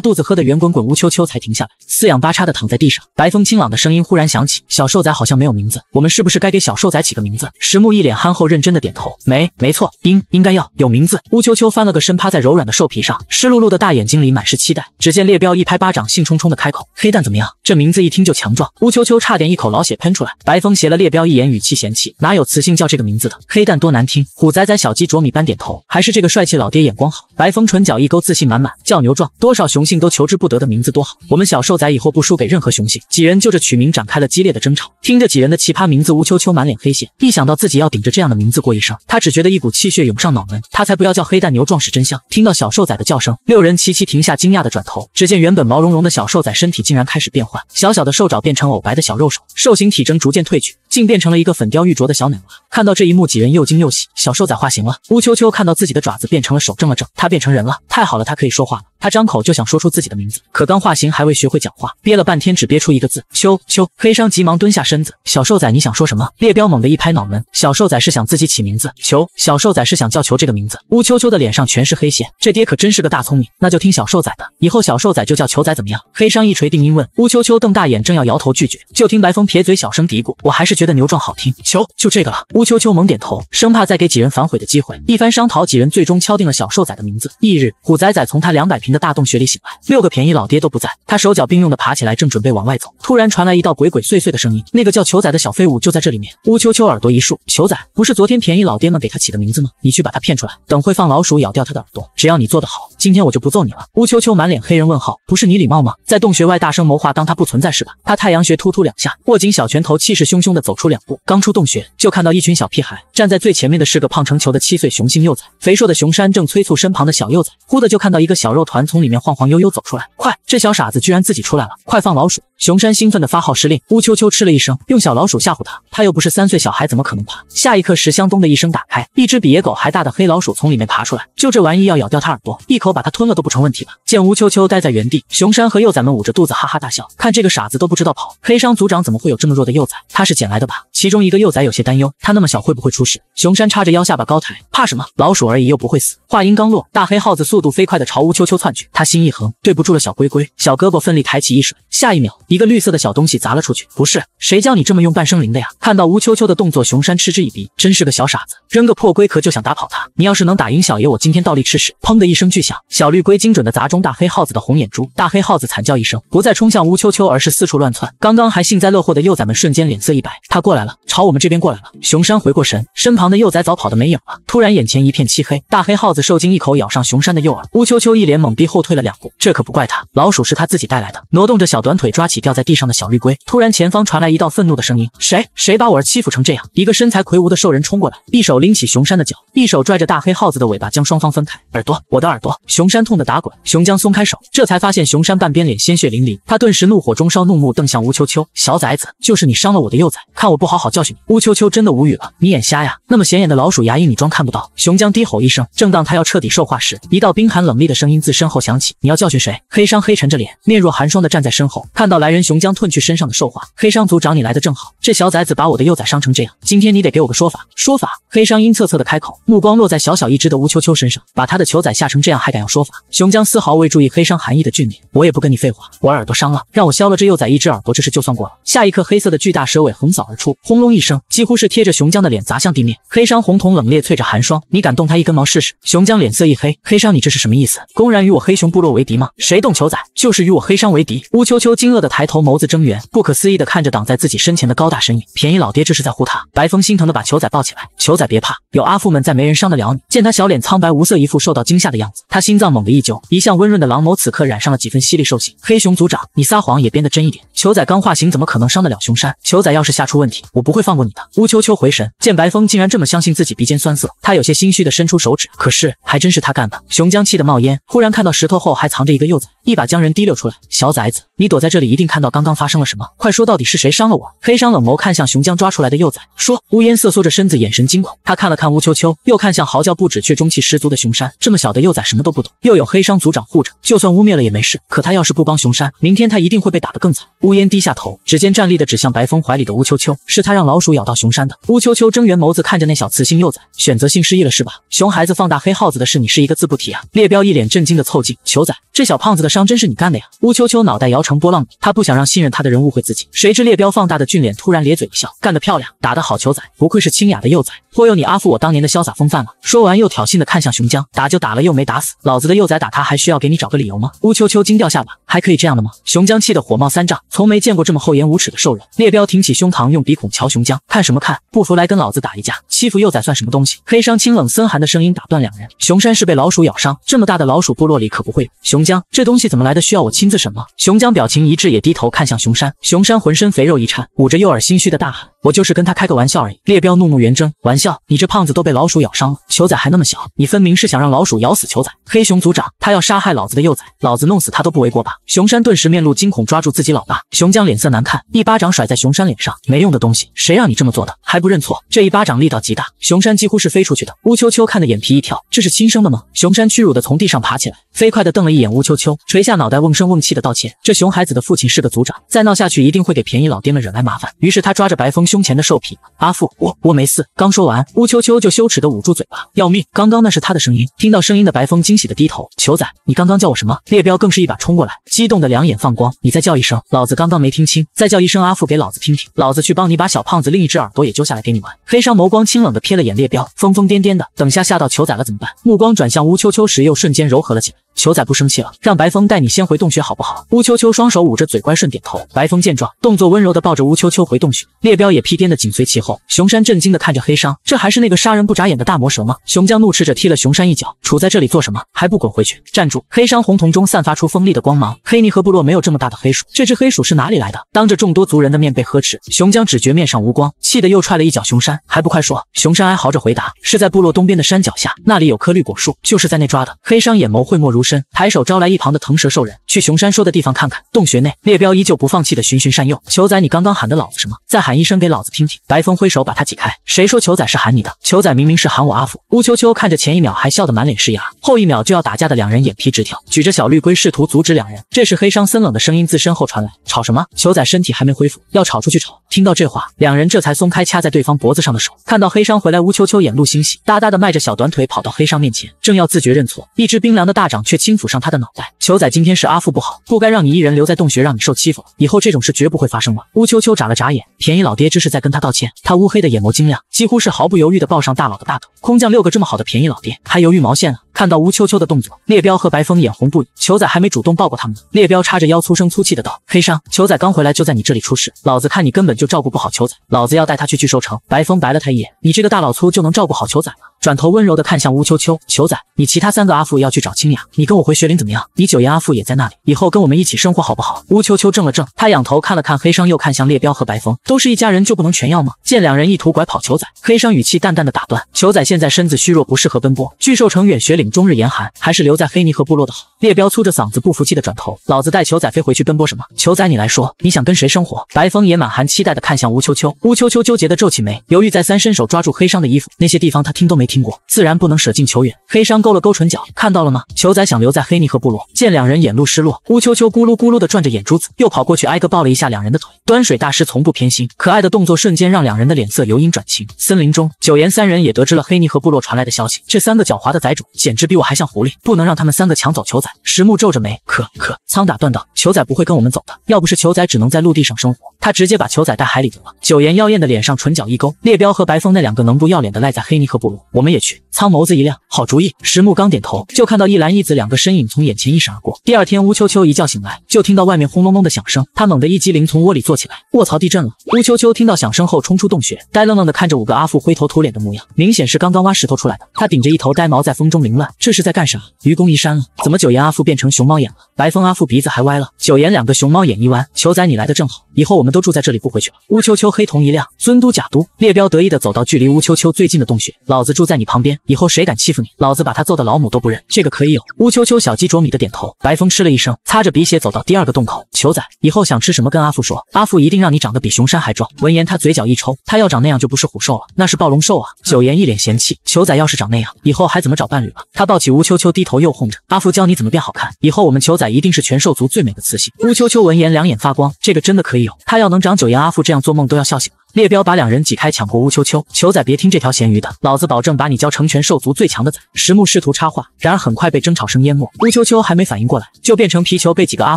肚子喝的圆滚滚，乌秋秋才停下来，四仰八叉的躺在地上。白风清朗的声音忽然响起：“小兽仔好像没有名字，我们是不是该给小兽仔起个名字？”石木一脸憨厚认真的点头：“没，没错。”错应应该要有名字。乌秋秋翻了个身，趴在柔软的兽皮上，湿漉漉的大眼睛里满是期待。只见猎彪一拍巴掌，兴冲冲的开口：“黑蛋怎么样？这名字一听就强壮。”乌秋秋差点一口老血喷出来。白风斜了猎彪一眼，语气嫌弃：“哪有雌性叫这个名字的？黑蛋多难听。”虎仔仔小鸡啄米般点头：“还是这个帅气老爹眼光好。”白风唇角一勾，自信满满：“叫牛壮，多少雄性都求之不得的名字，多好！我们小兽仔以后不输给任何雄性。”几人就着取名展开了激烈的争吵。听着几人的奇葩名字，乌秋秋满脸黑线，一想到自己要顶着这样的名字过一生，他只觉得一股。气血涌上脑门，他才不要叫黑蛋牛壮士真香！听到小兽仔的叫声，六人齐齐停下，惊讶的转头，只见原本毛茸茸的小兽仔身体竟然开始变换，小小的兽爪变成藕白的小肉手，兽形体征逐渐褪去。竟变成了一个粉雕玉琢的小奶娃。看到这一幕，几人又惊又喜。小瘦仔化形了，乌秋秋看到自己的爪子变成了手，怔了怔，他变成人了，太好了，他可以说话了。他张口就想说出自己的名字，可刚化形还未学会讲话，憋了半天只憋出一个字：秋秋。黑商急忙蹲下身子：“小瘦仔，你想说什么？”猎彪猛地一拍脑门：“小瘦仔是想自己起名字，球。”小瘦仔是想叫球这个名字。乌秋秋的脸上全是黑线，这爹可真是个大聪明。那就听小瘦仔的，以后小瘦仔就叫球仔，怎么样？黑商一锤定音问。乌秋秋瞪大眼，正要摇头拒绝，就听白风撇嘴小声嘀咕：“我还是。”觉得牛壮好听，求就这个了。乌秋秋猛点头，生怕再给几人反悔的机会。一番商讨，几人最终敲定了小瘦仔的名字。翌日，虎仔仔从他两百平的大洞穴里醒来，六个便宜老爹都不在。他手脚并用的爬起来，正准备往外走，突然传来一道鬼鬼祟祟的声音：“那个叫球仔的小废物就在这里面。”乌秋秋耳朵一竖，球仔不是昨天便宜老爹们给他起的名字吗？你去把他骗出来，等会放老鼠咬掉他的耳朵。只要你做得好。今天我就不揍你了。乌秋秋满脸黑人问号，不是你礼貌吗？在洞穴外大声谋划，当他不存在是吧？他太阳穴突突两下，握紧小拳头，气势汹汹地走出两步。刚出洞穴，就看到一群小屁孩。站在最前面的是个胖成球的七岁雄性幼崽，肥硕的熊山正催促身旁的小幼崽。忽的就看到一个小肉团从里面晃晃悠悠走出来，快，这小傻子居然自己出来了，快放老鼠！熊山兴奋地发号施令，乌秋秋吃了一声，用小老鼠吓唬他，他又不是三岁小孩，怎么可能怕？下一刻，石箱“咚”的一声打开，一只比野狗还大的黑老鼠从里面爬出来，就这玩意要咬掉他耳朵，一口把他吞了都不成问题吧？见乌秋秋待在原地，熊山和幼崽们捂着肚子哈哈大笑，看这个傻子都不知道跑。黑商族长怎么会有这么弱的幼崽？他是捡来的吧？其中一个幼崽有些担忧，他那么小会不会出事？熊山叉着腰，下巴高抬，怕什么？老鼠而已，又不会死。话音刚落，大黑耗子速度飞快地朝乌秋秋窜去，他心一横，对不住了小龟龟，小胳膊奋力抬起一甩，下一秒。一个绿色的小东西砸了出去，不是谁教你这么用半生灵的呀？看到乌秋秋的动作，熊山嗤之以鼻，真是个小傻子，扔个破龟壳就想打跑他？你要是能打赢小爷我，今天倒立吃屎！砰的一声巨响，小绿龟精准的砸中大黑耗子的红眼珠，大黑耗子惨叫一声，不再冲向乌秋秋，而是四处乱窜。刚刚还幸灾乐祸的幼崽们瞬间脸色一白，他过来了，朝我们这边过来了。熊山回过神，身旁的幼崽早跑得没影了。突然眼前一片漆黑，大黑耗子受惊一口咬上熊山的右耳，乌秋秋一脸懵逼后退了两步，这可不怪他，老鼠是他自己带来的。挪动着小短腿抓起。掉在地上的小绿龟突然，前方传来一道愤怒的声音：“谁谁把我儿欺负成这样？”一个身材魁梧的兽人冲过来，一手拎起熊山的脚，一手拽着大黑耗子的尾巴，将双方分开。耳朵，我的耳朵！熊山痛得打滚。熊江松开手，这才发现熊山半边脸鲜血淋漓。他顿时怒火中烧，怒目瞪向乌秋秋：“小崽子，就是你伤了我的幼崽，看我不好好教训你！”乌秋秋真的无语了：“你眼瞎呀？那么显眼的老鼠牙印，你装看不到？”熊江低吼一声，正当他要彻底兽化时，一道冰寒冷冽的声音自身后响起：“你要教训谁？”黑山黑沉着脸，面若寒霜的站在身后，看到来。人熊将褪去身上的兽化，黑商族长，你来的正好。这小崽子把我的幼崽伤成这样，今天你得给我个说法。说法。黑商阴恻恻的开口，目光落在小小一只的乌秋秋身上，把他的球仔吓成这样，还敢要说法？熊将丝毫未注意黑商含义的俊脸，我也不跟你废话，我耳朵伤了，让我削了这幼崽一只耳朵，这事就算过了。下一刻，黑色的巨大蛇尾横扫而出，轰隆一声，几乎是贴着熊将的脸砸向地面。黑商红瞳冷冽，淬着寒霜，你敢动他一根毛试试？熊将脸色一黑，黑商，你这是什么意思？公然与我黑熊部落为敌吗？谁动球仔，就是与我黑商为敌。乌秋秋惊愕的抬。抬头眸子睁圆，不可思议地看着挡在自己身前的高大身影。便宜老爹这是在护他。白风心疼的把球仔抱起来，球仔别怕，有阿父们在，没人伤得了你。见他小脸苍白无色，一副受到惊吓的样子，他心脏猛地一揪，一向温润的狼眸此刻染上了几分犀利兽性。黑熊族长，你撒谎也编得真一点。球仔刚化形，怎么可能伤得了熊山？球仔要是吓出问题，我不会放过你的。乌秋秋回神，见白风竟然这么相信自己，鼻尖酸涩，他有些心虚的伸出手指。可是还真是他干的。熊江气得冒烟，忽然看到石头后还藏着一个幼崽，一把将人提溜出来。小崽子，你躲在这里一。并看到刚刚发生了什么，快说到底是谁伤了我？黑商冷眸看向熊江抓出来的幼崽，说。乌烟瑟缩着身子，眼神惊恐。他看了看乌秋秋，又看向嚎叫不止却中气十足的熊山。这么小的幼崽什么都不懂，又有黑商族长护着，就算污蔑了也没事。可他要是不帮熊山，明天他一定会被打得更惨。乌烟低下头，指尖站立的指向白风怀里的乌秋秋，是他让老鼠咬到熊山的。乌秋秋睁圆眸子看着那小雌性幼崽，选择性失忆了是吧？熊孩子，放大黑耗子的事，你是一个字不提啊？猎彪一脸震惊的凑近，球仔，这小胖子的伤真是你干的呀？乌秋秋脑袋摇成波浪，他。他不想让信任他的人误会自己，谁知列彪放大的俊脸突然咧嘴一笑，干得漂亮，打得好，球仔不愧是清雅的幼崽，颇有你阿父我当年的潇洒风范了。说完又挑衅的看向熊江，打就打了，又没打死老子的幼崽，打他还需要给你找个理由吗？乌秋秋惊掉下巴，还可以这样的吗？熊江气得火冒三丈，从没见过这么厚颜无耻的兽人。列彪挺起胸膛，用鼻孔瞧熊江，看什么看？不服来跟老子打一架，欺负幼崽算什么东西？黑商清冷森寒的声音打断两人，熊山是被老鼠咬伤，这么大的老鼠部落里可不会有。熊江，这东西怎么来的？需要我亲自审吗？熊江表情一致也。低头看向熊山，熊山浑身肥肉一颤，捂着右耳，心虚的大喊。我就是跟他开个玩笑而已。猎彪怒目圆睁，玩笑？你这胖子都被老鼠咬伤了，球仔还那么小，你分明是想让老鼠咬死球仔！黑熊族长，他要杀害老子的幼崽，老子弄死他都不为过吧？熊山顿时面露惊恐，抓住自己老爸。熊江脸色难看，一巴掌甩在熊山脸上，没用的东西，谁让你这么做的？还不认错！这一巴掌力道极大，熊山几乎是飞出去的。乌秋秋看得眼皮一跳，这是亲生的吗？熊山屈辱的从地上爬起来，飞快的瞪了一眼乌秋秋，垂下脑袋，瓮声瓮气的道歉。这熊孩子的父亲是个族长，再闹下去一定会给便宜老爹们惹来麻烦。于是他抓着白风。胸前的兽皮，阿父，我我没事。刚说完，乌秋秋就羞耻的捂住嘴巴，要命！刚刚那是他的声音。听到声音的白风惊喜的低头，球仔，你刚刚叫我什么？猎彪更是一把冲过来，激动的两眼放光。你再叫一声，老子刚刚没听清。再叫一声，阿父给老子听听，老子去帮你把小胖子另一只耳朵也揪下来给你玩。黑商眸光清冷的瞥了眼猎彪，疯疯癫癫的，等下吓到球仔了怎么办？目光转向乌秋秋时，又瞬间柔和了起来。球仔不生气了，让白风带你先回洞穴好不好？乌秋秋双手捂着嘴，乖顺点头。白风见状，动作温柔的抱着乌秋秋回洞穴，猎彪也屁颠的紧随其后。熊山震惊的看着黑商，这还是那个杀人不眨眼的大魔蛇吗？熊江怒斥着踢了熊山一脚，杵在这里做什么？还不滚回去！站住！黑商红瞳中散发出锋利的光芒。黑泥河部落没有这么大的黑鼠，这只黑鼠是哪里来的？当着众多族人的面被呵斥，熊江只觉面上无光，气得又踹了一脚熊山，还不快说！熊山哀嚎着回答，是在部落东边的山脚下，那里有棵绿果树，就是在那抓的。黑商眼眸晦莫如。身抬手招来一旁的腾蛇兽人，去熊山说的地方看看洞穴内，猎彪依旧不放弃的循循善诱。球仔，你刚刚喊的老子什么？再喊一声给老子听听。白风挥手把他挤开。谁说球仔是喊你的？球仔明明是喊我阿福。乌秋秋看着前一秒还笑得满脸是牙，后一秒就要打架的两人眼皮直跳，举着小绿龟试图阻止两人。这时黑商森冷的声音自身后传来：吵什么？球仔身体还没恢复，要吵出去吵。听到这话，两人这才松开掐在对方脖子上的手。看到黑商回来，乌秋秋眼露欣喜，哒哒的迈着小短腿跑到黑商面前，正要自觉认错，一只冰凉的大掌。却轻抚上他的脑袋，球仔，今天是阿父不好，不该让你一人留在洞穴，让你受欺负了。以后这种事绝不会发生了。乌秋秋眨了眨眼。便宜老爹这是在跟他道歉，他乌黑的眼眸晶亮，几乎是毫不犹豫的抱上大佬的大腿，空降六个这么好的便宜老爹，还犹豫毛线啊！看到乌秋秋的动作，猎彪和白风眼红不已，球仔还没主动抱过他们呢。猎彪叉着腰，粗声粗气的道：“黑商，球仔刚回来就在你这里出事，老子看你根本就照顾不好球仔，老子要带他去巨兽城。”白风白了他一眼：“你这个大老粗就能照顾好球仔吗？”转头温柔的看向乌秋秋：“球仔，你其他三个阿父要去找清雅，你跟我回学林怎么样？你九爷阿父也在那里，以后跟我们一起生活好不好？”乌秋秋怔了怔，他仰头看了看黑商，又看向猎彪和白风。都是一家人，就不能全要吗？见两人意图拐跑球仔，黑商语气淡淡的打断：“球仔现在身子虚弱，不适合奔波。巨兽城远雪岭，终日严寒，还是留在黑泥河部落的好。”猎彪粗着嗓子，不服气的转头：“老子带球仔飞回去奔波什么？球仔，你来说，你想跟谁生活？”白风也满含期待的看向乌秋秋，乌秋秋纠结的皱起眉，犹豫再三，伸手抓住黑商的衣服。那些地方他听都没听过，自然不能舍近求远。黑商勾了勾唇角：“看到了吗？球仔想留在黑泥河部落。”见两人眼露失落，乌秋秋咕噜咕噜的转着眼珠子，又跑过去挨个抱了一下两人的腿。端水大师从不偏心。可爱的动作瞬间让两人的脸色由阴转晴。森林中，九岩三人也得知了黑尼和部落传来的消息。这三个狡猾的崽主简直比我还像狐狸，不能让他们三个抢走球仔。石木皱着眉，可可苍打断道：“球仔不会跟我们走的，要不是球仔只能在陆地上生活，他直接把球仔带海里走了。”九岩妖艳的脸上唇角一勾，猎彪和白风那两个能不要脸的赖在黑尼和部落，我们也去。苍眸子一亮，好主意。石木刚点头，就看到一蓝一紫两个身影从眼前一闪而过。第二天，乌秋秋一觉醒来就听到外面轰隆隆的响声，他猛地一激灵从窝里坐起来，卧槽，地震了！乌秋秋听到响声后冲出洞穴，呆愣愣地看着五个阿父灰头土脸的模样，明显是刚刚挖石头出来的。他顶着一头呆毛在风中凌乱，这是在干什么？愚公移山了？怎么九岩阿父变成熊猫眼了？白风阿父鼻子还歪了。九岩两个熊猫眼一弯。球仔你来的正好，以后我们都住在这里不回去了。乌秋秋黑瞳一亮。尊都假都猎彪得意的走到距离乌秋秋最近的洞穴，老子住在你旁边，以后谁敢欺负你，老子把他揍的老母都不认。这个可以有。乌秋秋小鸡啄米的点头。白风嗤了一声，擦着鼻血走到第二个洞口。球仔以后想吃什么跟阿父说，阿父一定让你长得比熊山。还壮，闻言他嘴角一抽，他要长那样就不是虎兽了，那是暴龙兽啊！九言一脸嫌弃，球仔要是长那样，以后还怎么找伴侣了？他抱起乌秋秋，低头又哄着阿父教你怎么变好看，以后我们球仔一定是全兽族最美的雌性。乌秋秋闻言两眼发光，这个真的可以有，他要能长九言阿父这样，做梦都要笑醒了。猎彪把两人挤开，抢过乌秋秋。球仔，别听这条咸鱼的，老子保证把你教成全兽族最强的崽。石木试图插话，然而很快被争吵声淹没。乌秋秋还没反应过来，就变成皮球被几个阿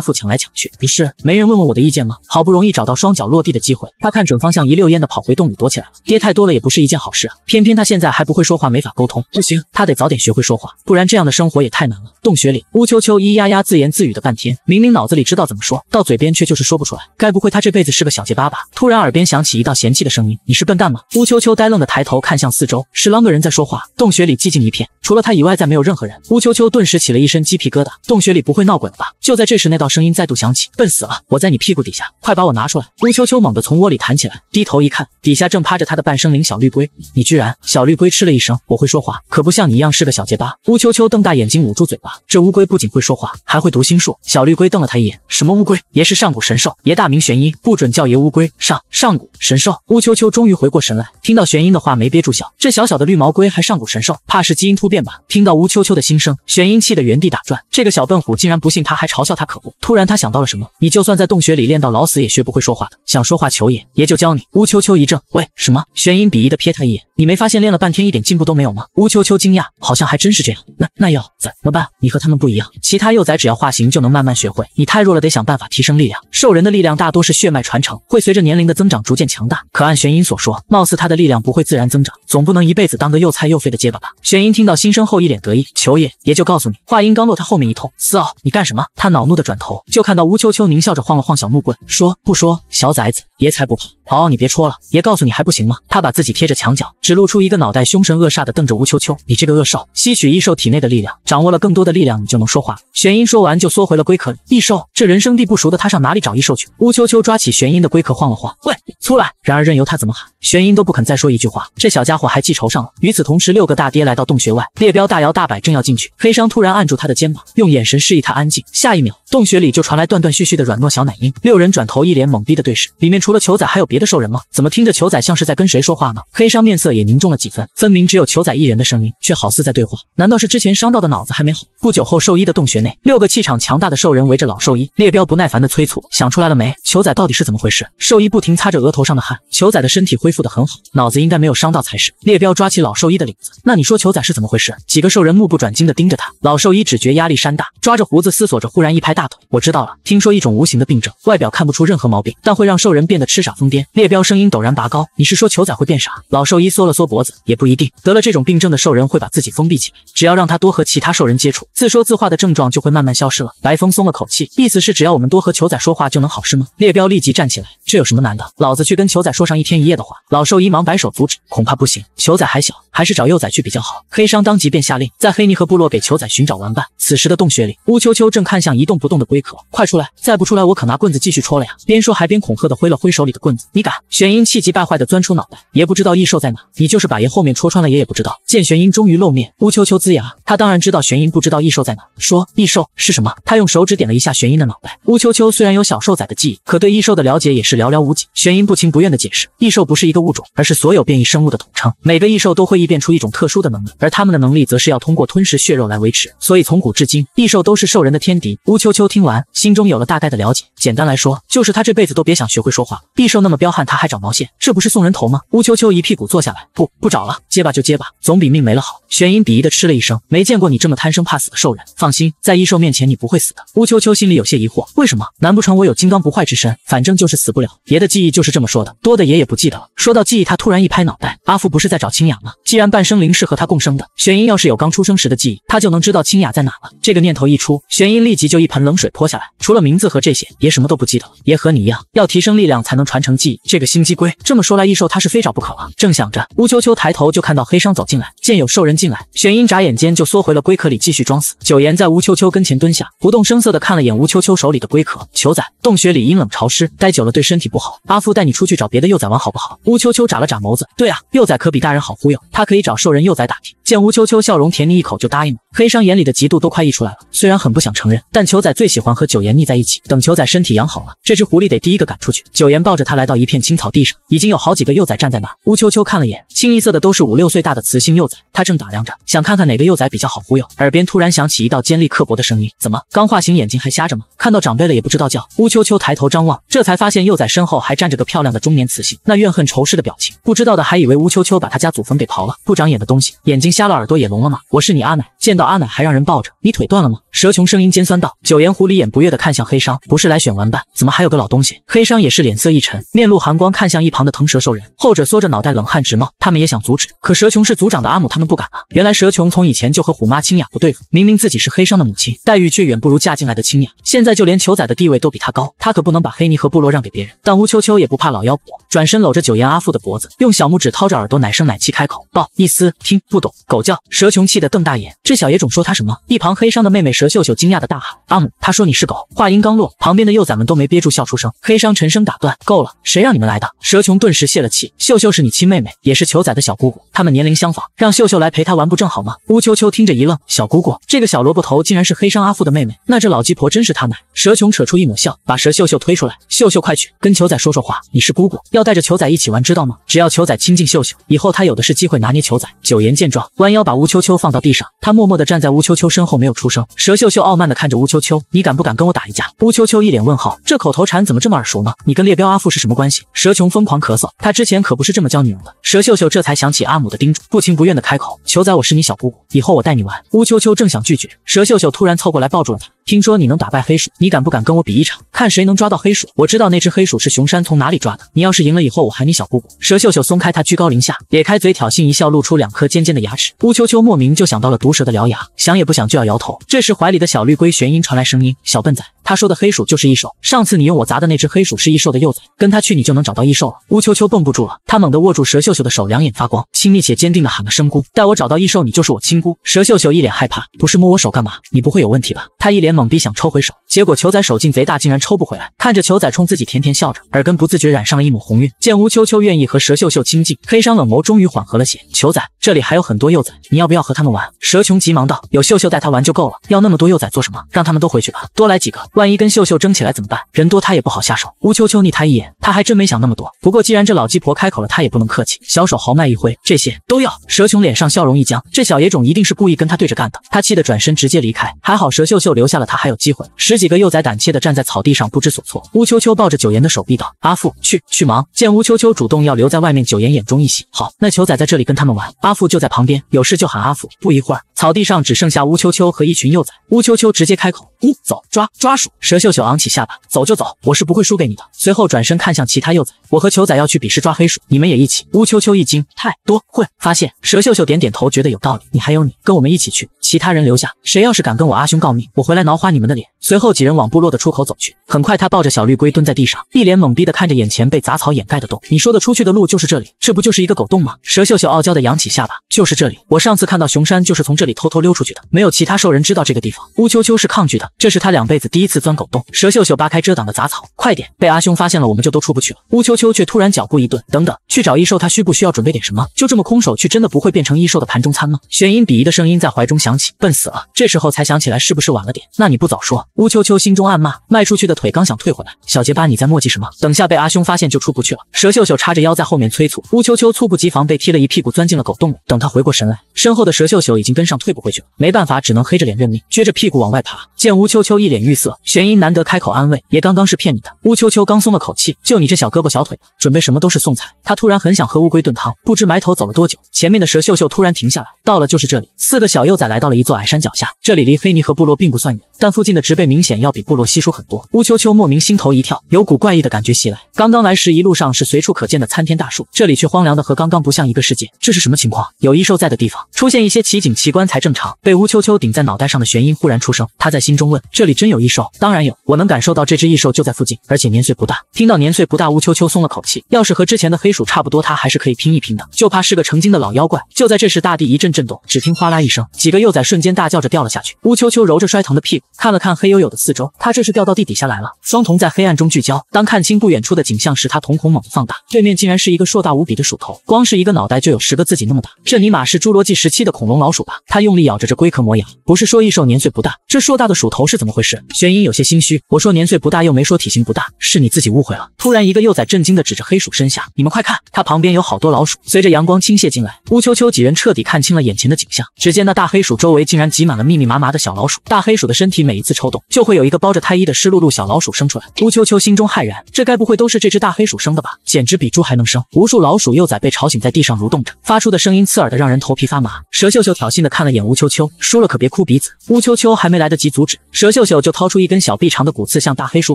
父抢来抢去。不是没人问问我的意见吗？好不容易找到双脚落地的机会，他看准方向，一溜烟的跑回洞里躲起来了。爹太多了也不是一件好事啊，偏偏他现在还不会说话，没法沟通。不行，他得早点学会说话，不然这样的生活也太难了。洞穴里，乌秋秋咿呀呀自言自语的半天，明明脑子里知道怎么说到嘴边，却就是说不出来。该不会他这辈子是个小结巴吧？突然耳边响起一道。嫌弃的声音，你是笨蛋吗？乌秋秋呆愣的抬头看向四周，是啷个人在说话。洞穴里寂静一片，除了他以外，再没有任何人。乌秋秋顿时起了一身鸡皮疙瘩，洞穴里不会闹鬼了吧？就在这时，那道声音再度响起，笨死了，我在你屁股底下，快把我拿出来！乌秋秋猛地从窝里弹起来，低头一看，底下正趴着他的半生灵小绿龟。你居然……小绿龟吃了一声，我会说话，可不像你一样是个小结巴。乌秋秋瞪大眼睛，捂住嘴巴，这乌龟不仅会说话，还会读心术。小绿龟瞪了他一眼，什么乌龟？爷是上古神兽，爷大名玄一，不准叫爷乌龟。上上古神兽。乌秋秋终于回过神来，听到玄音的话没憋住笑。这小小的绿毛龟还上古神兽，怕是基因突变吧？听到乌秋秋的心声，玄音气得原地打转。这个小笨虎竟然不信他，还嘲笑他，可恶。突然他想到了什么，你就算在洞穴里练到老死，也学不会说话的。想说话，求爷，爷就教你。乌秋秋一怔，喂，什么？玄音鄙夷的瞥他一眼，你没发现练了半天一点进步都没有吗？乌秋秋惊讶，好像还真是这样。那那要怎么办？你和他们不一样，其他幼崽只要化形就能慢慢学会，你太弱了，得想办法提升力量。兽人的力量大多是血脉传承，会随着年龄的增长逐渐强大。可按玄音所说，貌似他的力量不会自然增长，总不能一辈子当个又菜又废的结巴吧？玄音听到心声后，一脸得意：“求爷爷就告诉你。”话音刚落，他后面一痛。嘶奥，你干什么？他恼怒的转头，就看到乌秋秋狞笑着晃了晃小木棍，说：“不说，小崽子，爷才不怕。嗷、敖，你别戳了，爷告诉你还不行吗？”他把自己贴着墙角，只露出一个脑袋，凶神恶煞的瞪着乌秋秋：“你这个恶兽，吸取异兽体内的力量，掌握了更多的力量，你就能说话。”玄音说完就缩回了龟壳里。异兽，这人生地不熟的，他上哪里找异兽去？乌秋秋抓起玄音的龟壳晃了晃，喂，出来！然然而任由他怎么喊，玄音都不肯再说一句话。这小家伙还记仇上了。与此同时，六个大爹来到洞穴外，猎彪大摇大摆，正要进去，黑商突然按住他的肩膀，用眼神示意他安静。下一秒。洞穴里就传来断断续续的软糯小奶音，六人转头一脸懵逼的对视，里面除了球仔还有别的兽人吗？怎么听着球仔像是在跟谁说话呢？黑商面色也凝重了几分，分明只有球仔一人的声音，却好似在对话，难道是之前伤到的脑子还没好？不久后，兽医的洞穴内，六个气场强大的兽人围着老兽医列彪，不耐烦的催促：“想出来了没？球仔到底是怎么回事？”兽医不停擦着额头上的汗，球仔的身体恢复的很好，脑子应该没有伤到才是。列彪抓起老兽医的领子：“那你说球仔是怎么回事？”几个兽人目不转睛的盯着他，老兽医只觉压力山大，抓着胡子思索着，忽然一拍大。我知道了。听说一种无形的病症，外表看不出任何毛病，但会让兽人变得痴傻疯癫。猎彪声音陡然拔高：“你是说球仔会变傻？”老兽医缩了缩脖子：“也不一定。得了这种病症的兽人会把自己封闭起来，只要让他多和其他兽人接触，自说自话的症状就会慢慢消失了。”白风松了口气：“意思是只要我们多和球仔说话就能好事吗？”猎彪立即站起来：“这有什么难的？老子去跟球仔说上一天一夜的话。”老兽医忙摆手阻止：“恐怕不行，球仔还小，还是找幼崽去比较好。”黑商当即便下令，在黑泥河部落给球仔寻找玩伴。此时的洞穴里，乌秋秋正看向一动不动。的龟壳，快出来！再不出来，我可拿棍子继续戳了呀！边说还边恐吓的挥了挥手里的棍子。你敢？玄音气急败坏的钻出脑袋，爷不知道异兽在哪，你就是把爷后面戳穿了，爷也不知道。见玄音终于露面，乌秋秋呲牙，他当然知道玄音不知道异兽在哪。说异兽是什么？他用手指点了一下玄音的脑袋。乌秋秋虽然有小兽仔的记忆，可对异兽的了解也是寥寥无几。玄音不情不愿的解释，异兽不是一个物种，而是所有变异生物的统称。每个异兽都会异变出一种特殊的能力，而他们的能力则是要通过吞噬血肉来维持。所以从古至今，异兽都是兽人的天敌。乌秋秋听完，心中有了大概的了解。简单来说，就是他这辈子都别想学会说话。异兽那么彪悍，他还找毛线，这不是送人头吗？乌秋秋一屁股坐下来，不不找了，接吧就接吧，总比命没了好。玄音鄙夷的嗤了一声，没见过你这么贪生怕死的兽人。放心，在异兽面前你不会死的。乌秋秋心里有些疑惑，为什么？难不成我有金刚不坏之身？反正就是死不了。爷的记忆就是这么说的，多的爷也不记得了。说到记忆，他突然一拍脑袋，阿父不是在找清雅吗？既然半生灵是和他共生的，玄音要是有刚出生时的记忆，他就能知道清雅在哪了。这个念头一出，玄音立即就一盆。冷水泼下来，除了名字和这些，爷什么都不记得了。爷和你一样，要提升力量才能传承记忆。这个心机龟，这么说来，异兽他是非找不可了。正想着，乌秋秋抬头就看到黑商走进来，见有兽人进来，玄音眨眼间就缩回了龟壳里，继续装死。九岩在乌秋秋跟前蹲下，不动声色的看了眼乌秋秋手里的龟壳。球仔，洞穴里阴冷潮湿，待久了对身体不好。阿父带你出去找别的幼崽玩好不好？乌秋秋眨了眨眸子，对啊，幼崽可比大人好忽悠，他可以找兽人幼崽打听。见乌秋秋笑容甜腻，一口就答应了。黑商眼里的嫉妒都快溢出来了。虽然很不想承认，但球仔最喜欢和九岩腻在一起。等球仔身体养好了，这只狐狸得第一个赶出去。九岩抱着他来到一片青草地上，已经有好几个幼崽站在那。乌秋秋看了眼，清一色的都是五六岁大的雌性幼崽。他正打量着，想看看哪个幼崽比较好忽悠。耳边突然响起一道尖利刻薄的声音：“怎么刚化形，眼睛还瞎着吗？看到长辈了也不知道叫？”乌秋秋抬头张望，这才发现幼崽身后还站着个漂亮的中年雌性，那怨恨仇视的表情，不知道的还以为乌秋秋把他家祖坟给刨了。不长眼的东西，眼睛。瞎了耳朵也聋了吗？我是你阿奶，见到阿奶还让人抱着，你腿断了吗？蛇琼声音尖酸道。九岩狐狸眼不悦的看向黑商，不是来选玩伴，怎么还有个老东西？黑商也是脸色一沉，面露寒光看向一旁的腾蛇兽人，后者缩着脑袋，冷汗直冒。他们也想阻止，可蛇琼是族长的阿母，他们不敢啊。原来蛇琼从以前就和虎妈清雅不对付，明明自己是黑商的母亲，待遇却远不如嫁进来的清雅，现在就连球仔的地位都比她高，她可不能把黑泥和部落让给别人。但乌秋秋也不怕老妖婆，转身搂着九岩阿父的脖子，用小拇指掏着耳朵，奶声奶气开口：“抱，意思听不懂。”狗叫，蛇穷气得瞪大眼，这小野种说他什么？一旁黑商的妹妹蛇秀秀惊讶的大喊：“阿母，他说你是狗。”话音刚落，旁边的幼崽们都没憋住笑出声。黑商沉声打断：“够了，谁让你们来的？”蛇穷顿时泄了气。秀秀是你亲妹妹，也是球仔的小姑姑，他们年龄相仿，让秀秀来陪他玩不正好吗？乌秋秋听着一愣，小姑姑这个小萝卜头竟然是黑商阿父的妹妹，那这老鸡婆真是他奶！”蛇穷扯出一抹笑，把蛇秀秀推出来：“秀秀，快去跟球仔说说话，你是姑姑，要带着球仔一起玩，知道吗？只要球仔亲近秀秀，以后他有的是机会拿捏球仔。”九言见状。弯腰把乌秋秋放到地上，他默默地站在乌秋秋身后，没有出声。蛇秀秀傲慢地看着乌秋秋：“你敢不敢跟我打一架？”乌秋秋一脸问号，这口头禅怎么这么耳熟呢？你跟猎彪阿父是什么关系？蛇琼疯狂咳嗽，他之前可不是这么教女儿的。蛇秀秀这才想起阿母的叮嘱，不情不愿地开口：“球仔，我是你小姑姑，以后我带你玩。”乌秋秋正想拒绝，蛇秀秀突然凑过来抱住了他。听说你能打败黑鼠，你敢不敢跟我比一场，看谁能抓到黑鼠？我知道那只黑鼠是熊山从哪里抓的。你要是赢了，以后我喊你小姑姑。蛇秀秀松开他，居高临下，咧开嘴挑衅一笑，露出两颗尖尖的牙齿。乌秋秋莫名就想到了毒蛇的獠牙，想也不想就要摇头。这时怀里的小绿龟玄音传来声音：小笨仔，他说的黑鼠就是异兽。上次你用我砸的那只黑鼠是异兽的幼崽，跟他去你就能找到异兽了。乌秋秋绷不住了，他猛地握住蛇秀秀的手，两眼发光，亲密且坚定地喊了声姑。待我找到异兽，你就是我亲姑。蛇秀秀一脸害怕，不是摸我手干嘛？你不会有问题吧？他一脸。猛逼想抽回手，结果球仔手劲贼大，竟然抽不回来。看着球仔冲自己甜甜笑着，耳根不自觉染上了一抹红晕。见乌秋秋愿意和蛇秀秀亲近，黑商冷眸终于缓和了些。球仔，这里还有很多幼崽，你要不要和他们玩？蛇琼急忙道，有秀秀带他玩就够了，要那么多幼崽做什么？让他们都回去吧，多来几个，万一跟秀秀争起来怎么办？人多他也不好下手。乌秋秋睨他一眼，他还真没想那么多。不过既然这老鸡婆开口了，他也不能客气。小手豪迈一挥，这些都要。蛇琼脸上笑容一僵，这小野种一定是故意跟他对着干的。他气得转身直接离开。还好蛇秀秀留下了。他还有机会。十几个幼崽胆怯地站在草地上，不知所措。乌秋秋抱着九岩的手臂道：“阿父，去去忙。”见乌秋秋主动要留在外面，九岩眼中一喜：“好，那球仔在这里跟他们玩，阿父就在旁边，有事就喊阿父。”不一会儿。草地上只剩下乌秋秋和一群幼崽。乌秋秋直接开口：“呜，走，抓抓鼠。”蛇秀秀昂起下巴：“走就走，我是不会输给你的。”随后转身看向其他幼崽：“我和球仔要去比试抓黑鼠，你们也一起。”乌秋秋一惊：“太多会发现。”蛇秀秀点点头，觉得有道理：“你还有你，跟我们一起去。其他人留下，谁要是敢跟我阿兄告密，我回来挠花你们的脸。”随后几人往部落的出口走去。很快，他抱着小绿龟蹲在地上，一脸懵逼地看着眼前被杂草掩盖的洞：“你说的出去的路就是这里？这不就是一个狗洞吗？”蛇秀秀傲娇的扬起下巴：“就是这里，我上次看到熊山就是从这。”这里偷偷溜出去的，没有其他兽人知道这个地方。乌秋秋是抗拒的，这是他两辈子第一次钻狗洞。蛇秀秀扒开遮挡的杂草，快点，被阿兄发现了，我们就都出不去了。乌秋秋却突然脚步一顿，等等，去找异兽，他需不需要准备点什么？就这么空手去，真的不会变成异兽的盘中餐吗？玄音鄙夷的声音在怀中响起，笨死了。这时候才想起来，是不是晚了点？那你不早说？乌秋秋心中暗骂，迈出去的腿刚想退回来，小结巴，你在磨迹什么？等下被阿兄发现就出不去了。蛇秀秀叉着腰在后面催促。乌秋秋猝不及防被踢了一屁股，钻进了狗洞里。等他回过神来，身后的蛇秀秀已经跟上。退不回去了，没办法，只能黑着脸认命，撅着屁股往外爬。见乌秋秋一脸欲色，玄音难得开口安慰：“也刚刚是骗你的。”乌秋秋刚松了口气，就你这小胳膊小腿，准备什么都是送菜。他突然很想喝乌龟炖汤。不知埋头走了多久，前面的蛇秀秀突然停下来，到了就是这里。四个小幼崽来到了一座矮山脚下，这里离黑尼和部落并不算远，但附近的植被明显要比部落稀疏很多。乌秋秋莫名心头一跳，有股怪异的感觉袭来。刚刚来时一路上是随处可见的参天大树，这里却荒凉的和刚刚不像一个世界。这是什么情况？有异兽在的地方出现一些奇景奇观。才正常，被乌秋秋顶在脑袋上的玄音忽然出声，他在心中问：“这里真有异兽？”“当然有，我能感受到这只异兽就在附近，而且年岁不大。”听到年岁不大，乌秋秋松了口气。要是和之前的黑鼠差不多，他还是可以拼一拼的，就怕是个成精的老妖怪。就在这时，大地一阵震动，只听哗啦一声，几个幼崽瞬间大叫着掉了下去。乌秋秋揉着摔疼的屁股，看了看黑黝黝的四周，他这是掉到地底下来了。双瞳在黑暗中聚焦，当看清不远处的景象时，他瞳孔猛地放大，对面竟然是一个硕大无比的鼠头，光是一个脑袋就有十个自己那么大。这尼玛是侏罗纪时期的恐龙老鼠吧？他用力咬着这龟壳磨牙，不是说异兽年岁不大，这硕大的鼠头是怎么回事？玄音有些心虚。我说年岁不大，又没说体型不大，是你自己误会了。突然，一个幼崽震惊地指着黑鼠身下，你们快看，它旁边有好多老鼠。随着阳光倾泻进来，乌秋秋几人彻底看清了眼前的景象。只见那大黑鼠周围竟然挤满了密密麻麻的小老鼠，大黑鼠的身体每一次抽动，就会有一个包着胎衣的湿漉漉小老鼠生出来。乌秋秋心中骇然，这该不会都是这只大黑鼠生的吧？简直比猪还能生。无数老鼠幼崽被吵醒，在地上蠕动着，发出的声音刺耳的让人头皮发麻。蛇秀秀挑衅地看。了眼乌秋秋，输了可别哭鼻子。乌秋秋还没来得及阻止，蛇秀秀就掏出一根小臂长的骨刺向大黑鼠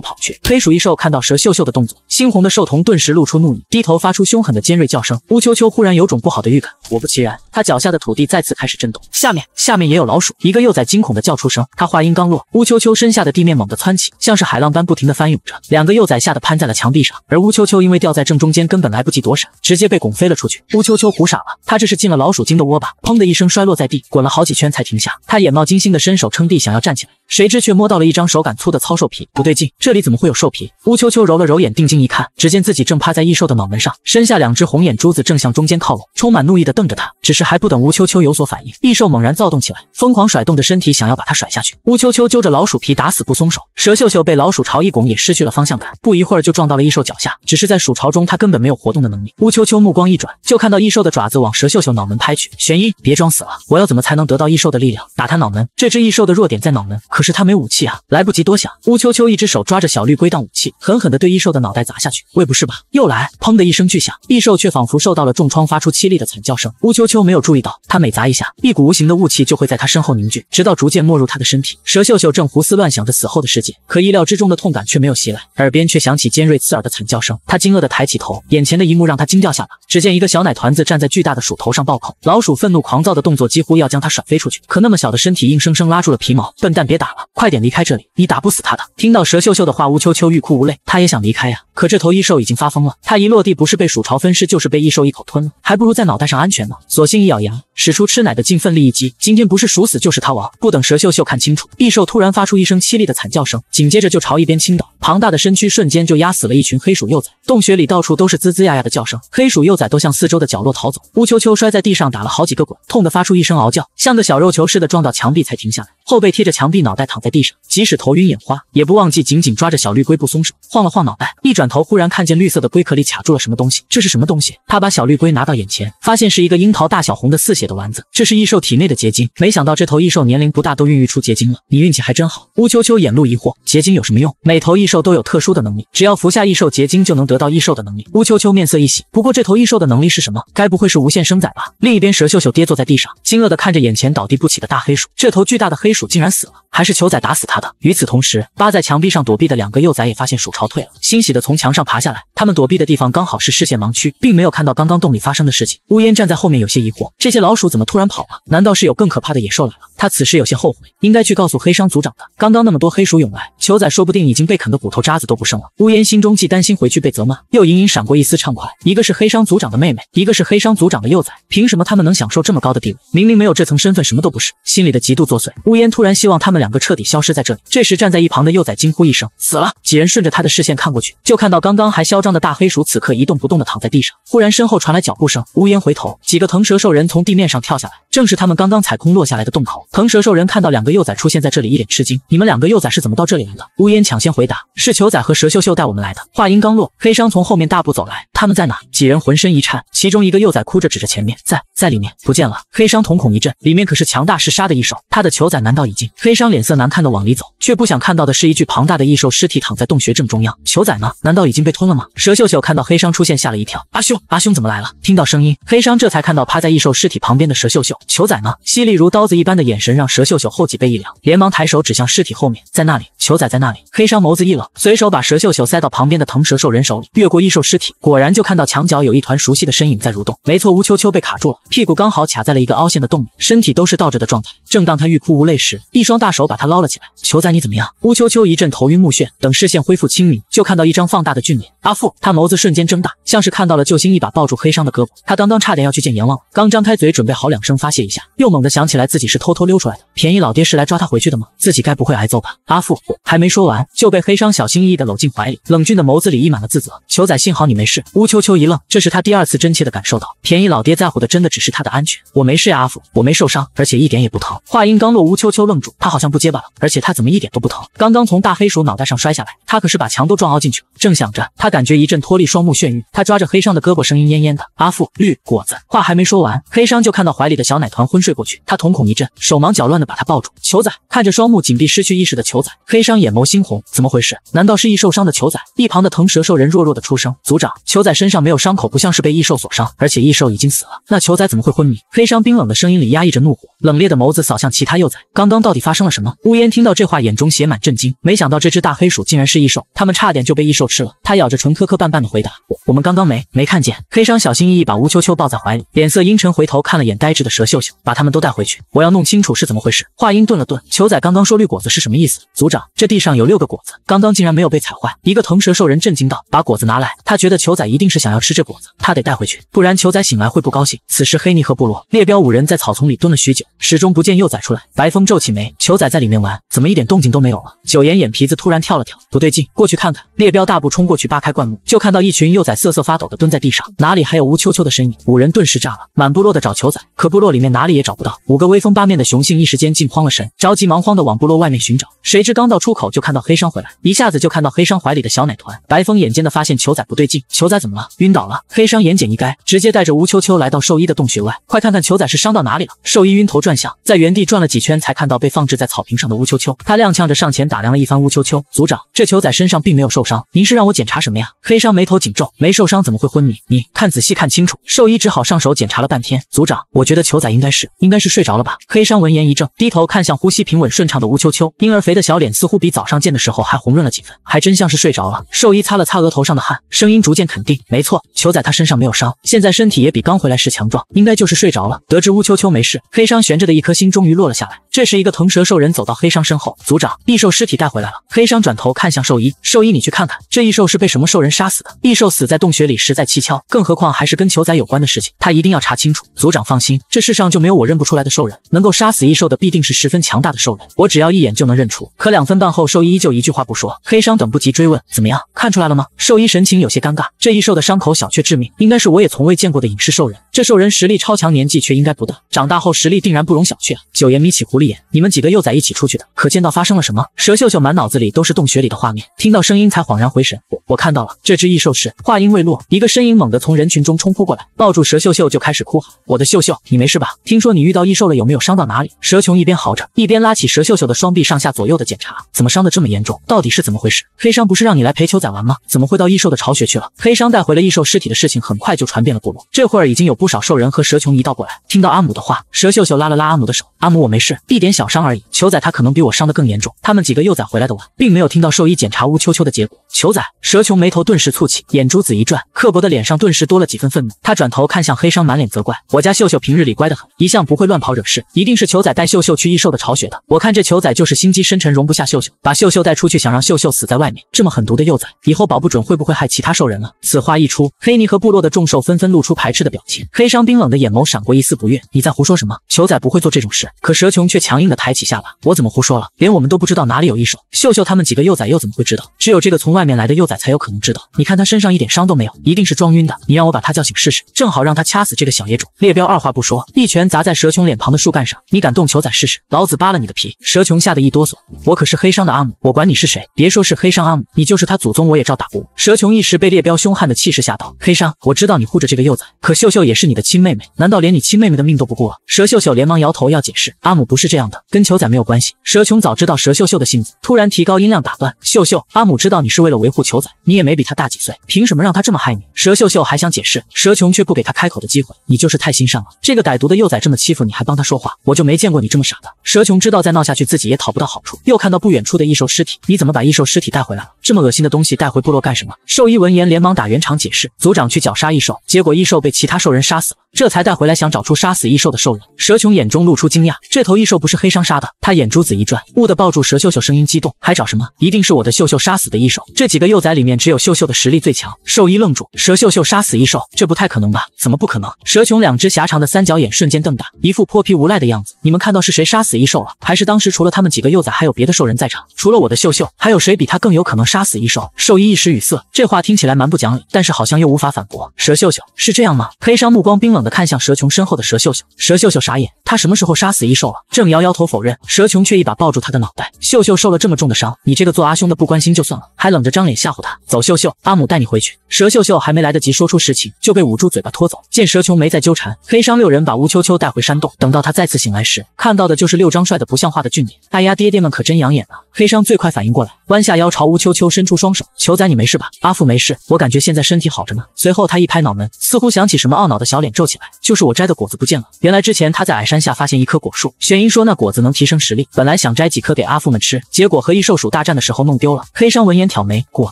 跑去。黑鼠异兽看到蛇秀秀的动作，猩红的兽瞳顿时露出怒意，低头发出凶狠的尖锐叫声。乌秋秋忽然有种不好的预感，果不其然，他脚下的土地再次开始震动，下面下面也有老鼠。一个幼崽惊恐的叫出声，他话音刚落，乌秋秋身下的地面猛地蹿起，像是海浪般不停的翻涌着，两个幼崽吓得攀在了墙壁上，而乌秋秋因为掉在正中间，根本来不及躲闪，直接被拱飞了出去。乌秋秋唬傻了，他这是进了老鼠精的窝吧？砰的一声摔落在地，果。滚了好几圈才停下，他眼冒金星的伸手撑地想要站起来，谁知却摸到了一张手感粗的糙兽皮，不对劲，这里怎么会有兽皮？乌秋秋揉了揉眼，定睛一看，只见自己正趴在异兽的脑门上，身下两只红眼珠子正向中间靠拢，充满怒意的瞪着他。只是还不等乌秋秋有所反应，异兽猛然躁动起来，疯狂甩动着身体想要把他甩下去。乌秋秋揪着老鼠皮打死不松手，蛇秀秀被老鼠巢一拱也失去了方向感，不一会儿就撞到了异兽脚下，只是在鼠巢中他根本没有活动的能力。乌秋秋目光一转，就看到异兽的爪子往蛇秀秀脑门拍去，玄一别装死了，我要怎么踩？才能得到异兽的力量，打他脑门。这只异兽的弱点在脑门，可是他没武器啊，来不及多想。乌秋秋一只手抓着小绿龟当武器，狠狠地对异兽的脑袋砸下去。喂，不是吧，又来！砰的一声巨响，异兽却仿佛受到了重创，发出凄厉的惨叫声。乌秋秋没有注意到，他每砸一下，一股无形的雾气就会在他身后凝聚，直到逐渐没入他的身体。蛇秀秀正胡思乱想着死后的世界，可意料之中的痛感却没有袭来，耳边却响起尖锐刺耳的惨叫声。他惊愕地抬起头，眼前的一幕让他惊掉下巴。只见一个小奶团子站在巨大的鼠头上暴扣，老鼠愤怒狂躁的动作几乎要将。他甩飞出去，可那么小的身体硬生生拉住了皮毛。笨蛋，别打了，快点离开这里！你打不死他的。听到蛇秀秀的话，乌秋秋欲哭无泪。他也想离开呀，可这头异兽已经发疯了。他一落地，不是被鼠巢分尸，就是被异兽一口吞了，还不如在脑袋上安全呢。索性一咬牙。使出吃奶的劲，奋力一击。今天不是鼠死就是他亡。不等蛇秀秀看清楚，异兽突然发出一声凄厉的惨叫声，紧接着就朝一边倾倒，庞大的身躯瞬间就压死了一群黑鼠幼崽。洞穴里到处都是滋滋呀呀的叫声，黑鼠幼崽都向四周的角落逃走。乌秋秋摔在地上打了好几个滚，痛得发出一声嗷叫，像个小肉球似的撞到墙壁才停下来。后背贴着墙壁，脑袋躺在地上，即使头晕眼花，也不忘记紧紧抓着小绿龟不松手。晃了晃脑袋，一转头，忽然看见绿色的龟壳里卡住了什么东西。这是什么东西？他把小绿龟拿到眼前，发现是一个樱桃大小红的似血的丸子。这是异兽体内的结晶。没想到这头异兽年龄不大，都孕育出结晶了。你运气还真好。乌秋秋眼露疑惑，结晶有什么用？每头异兽都有特殊的能力，只要服下异兽结晶，就能得到异兽的能力。乌秋秋面色一喜，不过这头异兽的能力是什么？该不会是无限生崽吧？另一边，蛇秀秀跌坐在地上，惊愕地看着眼前倒地不起的大黑鼠。这头巨大的黑鼠。鼠竟然死了，还是球仔打死他的。与此同时，扒在墙壁上躲避的两个幼崽也发现鼠巢退了，欣喜的从墙上爬下来。他们躲避的地方刚好是视线盲区，并没有看到刚刚洞里发生的事情。乌烟站在后面有些疑惑，这些老鼠怎么突然跑了？难道是有更可怕的野兽来了？他此时有些后悔，应该去告诉黑商族长的。刚刚那么多黑鼠涌来，球仔说不定已经被啃的骨头渣子都不剩了。乌烟心中既担心回去被责骂，又隐隐闪过一丝畅快。一个是黑商族长的妹妹，一个是黑商族长的幼崽，凭什么他们能享受这么高的地位？明明没有这层身份，什么都不是。心里的嫉妒作祟，乌烟。突然希望他们两个彻底消失在这里。这时，站在一旁的幼崽惊呼一声：“死了！”几人顺着他的视线看过去，就看到刚刚还嚣张的大黑鼠此刻一动不动地躺在地上。忽然，身后传来脚步声。乌烟回头，几个藤蛇兽人从地面上跳下来，正是他们刚刚踩空落下来的洞口。藤蛇兽人看到两个幼崽出现在这里，一脸吃惊：“你们两个幼崽是怎么到这里来的？”乌烟抢先回答：“是球仔和蛇秀秀带我们来的。”话音刚落，黑商从后面大步走来：“他们在哪？”几人浑身一颤。其中一个幼崽哭着指着前面：“在，在里面，不见了。”黑商瞳孔一震：“里面可是强大嗜杀的一手，他的球仔男。”难道已经？黑商脸色难看的往里走，却不想看到的是一具庞大的异兽尸体躺在洞穴正中央。球仔呢？难道已经被吞了吗？蛇秀秀看到黑商出现吓了一跳，阿兄，阿兄怎么来了？听到声音，黑商这才看到趴在异兽尸体旁边的蛇秀秀。球仔呢？犀利如刀子一般的眼神让蛇秀秀后脊背一凉，连忙抬手指向尸体后面，在那里，球仔在那里。黑商眸子一冷，随手把蛇秀秀塞到旁边的藤蛇兽人手里，越过异兽尸体，果然就看到墙角有一团熟悉的身影在蠕动。没错，乌秋秋被卡住了，屁股刚好卡在了一个凹陷的洞里，身体都是倒着的状态。正当他欲哭无泪。时，一双大手把他捞了起来。球仔，你怎么样？乌秋秋一阵头晕目眩，等视线恢复清明，就看到一张放大的俊脸。阿父，他眸子瞬间睁大，像是看到了救星，一把抱住黑商的胳膊。他刚刚差点要去见阎王刚张开嘴准备好两声发泄一下，又猛地想起来自己是偷偷溜出来的。便宜老爹是来抓他回去的吗？自己该不会挨揍吧？阿父还没说完，就被黑商小心翼翼地搂进怀里，冷峻的眸子里溢满了自责。球仔，幸好你没事。乌秋秋一愣，这是他第二次真切地感受到便宜老爹在乎的，真的只是他的安全。我没事呀，阿父，我没受伤，而且一点也不疼。话音刚落，乌秋。秋愣住，他好像不结巴了，而且他怎么一点都不疼？刚刚从大黑鼠脑袋上摔下来，他可是把墙都撞凹进去了。正想着，他感觉一阵脱力，双目眩晕。他抓着黑商的胳膊，声音奄奄的：“阿父，绿果子。”话还没说完，黑商就看到怀里的小奶团昏睡过去。他瞳孔一震，手忙脚乱的把他抱住。球仔看着双目紧闭、失去意识的球仔，黑商眼眸猩红。怎么回事？难道是异兽伤的球仔？一旁的藤蛇兽人弱弱的出声：“族长，球仔身上没有伤口，不像是被异兽所伤，而且异兽已经死了，那球仔怎么会昏迷？”黑商冰冷的声音里压抑着怒火，冷冽的眸子扫向其他幼崽。刚刚到底发生了什么？乌烟听到这话，眼中写满震惊。没想到这只大黑鼠竟然是异兽，他们差点就被异兽吃了。他咬着唇，磕磕绊绊的回答：“我们刚刚没没看见。”黑商小心翼翼把乌秋秋抱在怀里，脸色阴沉，回头看了眼呆滞的蛇秀秀，把他们都带回去，我要弄清楚是怎么回事。话音顿了顿，球仔刚刚说绿果子是什么意思？族长，这地上有六个果子，刚刚竟然没有被踩坏。一个藤蛇兽人震惊道：“把果子拿来，他觉得球仔一定是想要吃这果子，他得带回去，不然球仔醒来会不高兴。”此时，黑尼和部落猎彪五人在草丛里蹲了许久，始终不见幼崽出来。白风。皱起眉，球仔在里面玩，怎么一点动静都没有了？九岩眼皮子突然跳了跳，不对劲，过去看看。猎彪大步冲过去，扒开灌木，就看到一群幼崽瑟瑟发抖的蹲在地上，哪里还有乌秋秋的身影？五人顿时炸了，满部落的找球仔，可部落里面哪里也找不到。五个威风八面的雄性一时间竟慌了神，着急忙慌的往部落外面寻找。谁知刚到出口，就看到黑商回来，一下子就看到黑商怀里的小奶团。白风眼尖的发现球仔不对劲，球仔怎么了？晕倒了。黑商言简意赅，直接带着乌秋秋来到兽医的洞穴外，快看看球仔是伤到哪里了。兽医晕头转向，在原地转了几圈才。看到被放置在草坪上的乌秋秋，他踉跄着上前打量了一番乌秋秋，组长，这球仔身上并没有受伤，您是让我检查什么呀？黑商眉头紧皱，没受伤怎么会昏迷？你看仔细看清楚。兽医只好上手检查了半天。组长，我觉得球仔应该是应该是睡着了吧？黑商闻言一怔，低头看向呼吸平稳顺畅的乌秋秋，婴儿肥的小脸似乎比早上见的时候还红润了几分，还真像是睡着了。兽医擦了擦额头上的汗，声音逐渐肯定：没错，球仔他身上没有伤，现在身体也比刚回来时强壮，应该就是睡着了。得知乌秋秋没事，黑商悬着的一颗心终于落了下来。这时。是一个腾蛇兽人走到黑商身后，族长异兽尸体带回来了。黑商转头看向兽医，兽医你去看看，这异兽是被什么兽人杀死的？异兽死在洞穴里实在蹊跷，更何况还是跟球仔有关的事情，他一定要查清楚。族长放心，这世上就没有我认不出来的兽人，能够杀死异兽的必定是十分强大的兽人，我只要一眼就能认出。可两分半后，兽医依旧一句话不说。黑商等不及追问，怎么样，看出来了吗？兽医神情有些尴尬，这异兽的伤口小却致命，应该是我也从未见过的隐士兽人。这兽人实力超强，年纪却应该不大，长大后实力定然不容小觑。九爷眯起狐狸眼。你们几个幼崽一起出去的，可见到发生了什么？蛇秀秀满脑子里都是洞穴里的画面，听到声音才恍然回神。我看到了，这只异兽是……话音未落，一个身影猛地从人群中冲扑过来，抱住蛇秀秀就开始哭喊：“我的秀秀，你没事吧？听说你遇到异兽了，有没有伤到哪里？”蛇琼一边嚎着，一边拉起蛇秀秀的双臂，上下左右的检查，怎么伤得这么严重？到底是怎么回事？黑商不是让你来陪球仔玩吗？怎么会到异兽的巢穴去了？黑商带回了异兽尸体的事情很快就传遍了部落，这会儿已经有不少兽人和蛇琼一道过来。听到阿姆的话，蛇秀秀拉了拉阿姆的手：“阿姆，我没事。”点小伤而已，球仔他可能比我伤的更严重。他们几个幼崽回来的晚，并没有听到兽医检查乌秋秋的结果。球仔，蛇琼眉头顿时蹙起，眼珠子一转，刻薄的脸上顿时多了几分愤怒。他转头看向黑商，满脸责怪：“我家秀秀平日里乖得很，一向不会乱跑惹事，一定是球仔带秀秀去异兽的巢穴的。我看这球仔就是心机深沉，容不下秀秀，把秀秀带出去，想让秀秀死在外面。这么狠毒的幼崽，以后保不准会不会害其他兽人了。”此话一出，黑泥和部落的众兽纷纷露出排斥的表情。黑商冰冷的眼眸闪过一丝不悦：“你在胡说什么？球仔不会做这种事。”可蛇琼却强。强硬的抬起下巴，我怎么胡说了？连我们都不知道哪里有一手，秀秀他们几个幼崽又怎么会知道？只有这个从外面来的幼崽才有可能知道。你看他身上一点伤都没有，一定是装晕的。你让我把他叫醒试试，正好让他掐死这个小野种。猎彪二话不说，一拳砸在蛇熊脸旁的树干上。你敢动球仔试试？老子扒了你的皮！蛇熊吓得一哆嗦。我可是黑商的阿母，我管你是谁。别说是黑商阿母，你就是他祖宗，我也照打不误。蛇熊一时被猎彪凶悍的气势吓到。黑商，我知道你护着这个幼崽，可秀秀也是你的亲妹妹，难道连你亲妹妹的命都不顾了？蛇秀秀连忙摇头要解释，阿母不是这样。样的跟球仔没有关系。蛇琼早知道蛇秀秀的性子，突然提高音量打断：“秀秀，阿母知道你是为了维护球仔，你也没比他大几岁，凭什么让他这么害你？”蛇秀秀还想解释，蛇琼却不给他开口的机会：“你就是太心善了，这个歹毒的幼崽这么欺负你，还帮他说话，我就没见过你这么傻的。”蛇琼知道再闹下去自己也讨不到好处，又看到不远处的异兽尸体：“你怎么把异兽尸体带回来了？这么恶心的东西带回部落干什么？”兽医闻言连忙打圆场解释：“族长去绞杀异兽，结果异兽被其他兽人杀死了。”这才带回来，想找出杀死异兽的兽人。蛇琼眼中露出惊讶，这头异兽不是黑商杀的。他眼珠子一转，兀地抱住蛇秀秀，声音激动：“还找什么？一定是我的秀秀杀死的异兽。这几个幼崽里面，只有秀秀的实力最强。”兽医愣住，蛇秀秀杀死异兽，这不太可能吧？怎么不可能？蛇琼两只狭长的三角眼瞬间瞪大，一副泼皮无赖的样子。你们看到是谁杀死异兽了？还是当时除了他们几个幼崽，还有别的兽人在场？除了我的秀秀，还有谁比他更有可能杀死异兽？兽医一时语塞，这话听起来蛮不讲理，但是好像又无法反驳。蛇秀秀是这样吗？黑商目光冰冷。看向蛇琼身后的蛇秀秀，蛇秀秀傻眼，他什么时候杀死异兽了？正摇摇头否认，蛇琼却一把抱住他的脑袋。秀秀受了这么重的伤，你这个做阿兄的不关心就算了，还冷着张脸吓唬他。走，秀秀，阿母带你回去。蛇秀秀还没来得及说出实情，就被捂住嘴巴拖走。见蛇琼没再纠缠，黑商六人把乌秋秋带回山洞。等到他再次醒来时，看到的就是六张帅得不像话的俊脸。哎呀，爹爹们可真养眼啊！黑商最快反应过来，弯下腰朝乌秋秋伸出双手：“球仔，你没事吧？”“阿父没事，我感觉现在身体好着呢。”随后他一拍脑门，似乎想起什么，懊恼的小脸皱。起来，就是我摘的果子不见了。原来之前他在矮山下发现一棵果树，玄英说那果子能提升实力，本来想摘几颗给阿父们吃，结果和异兽鼠大战的时候弄丢了。黑山闻言挑眉，果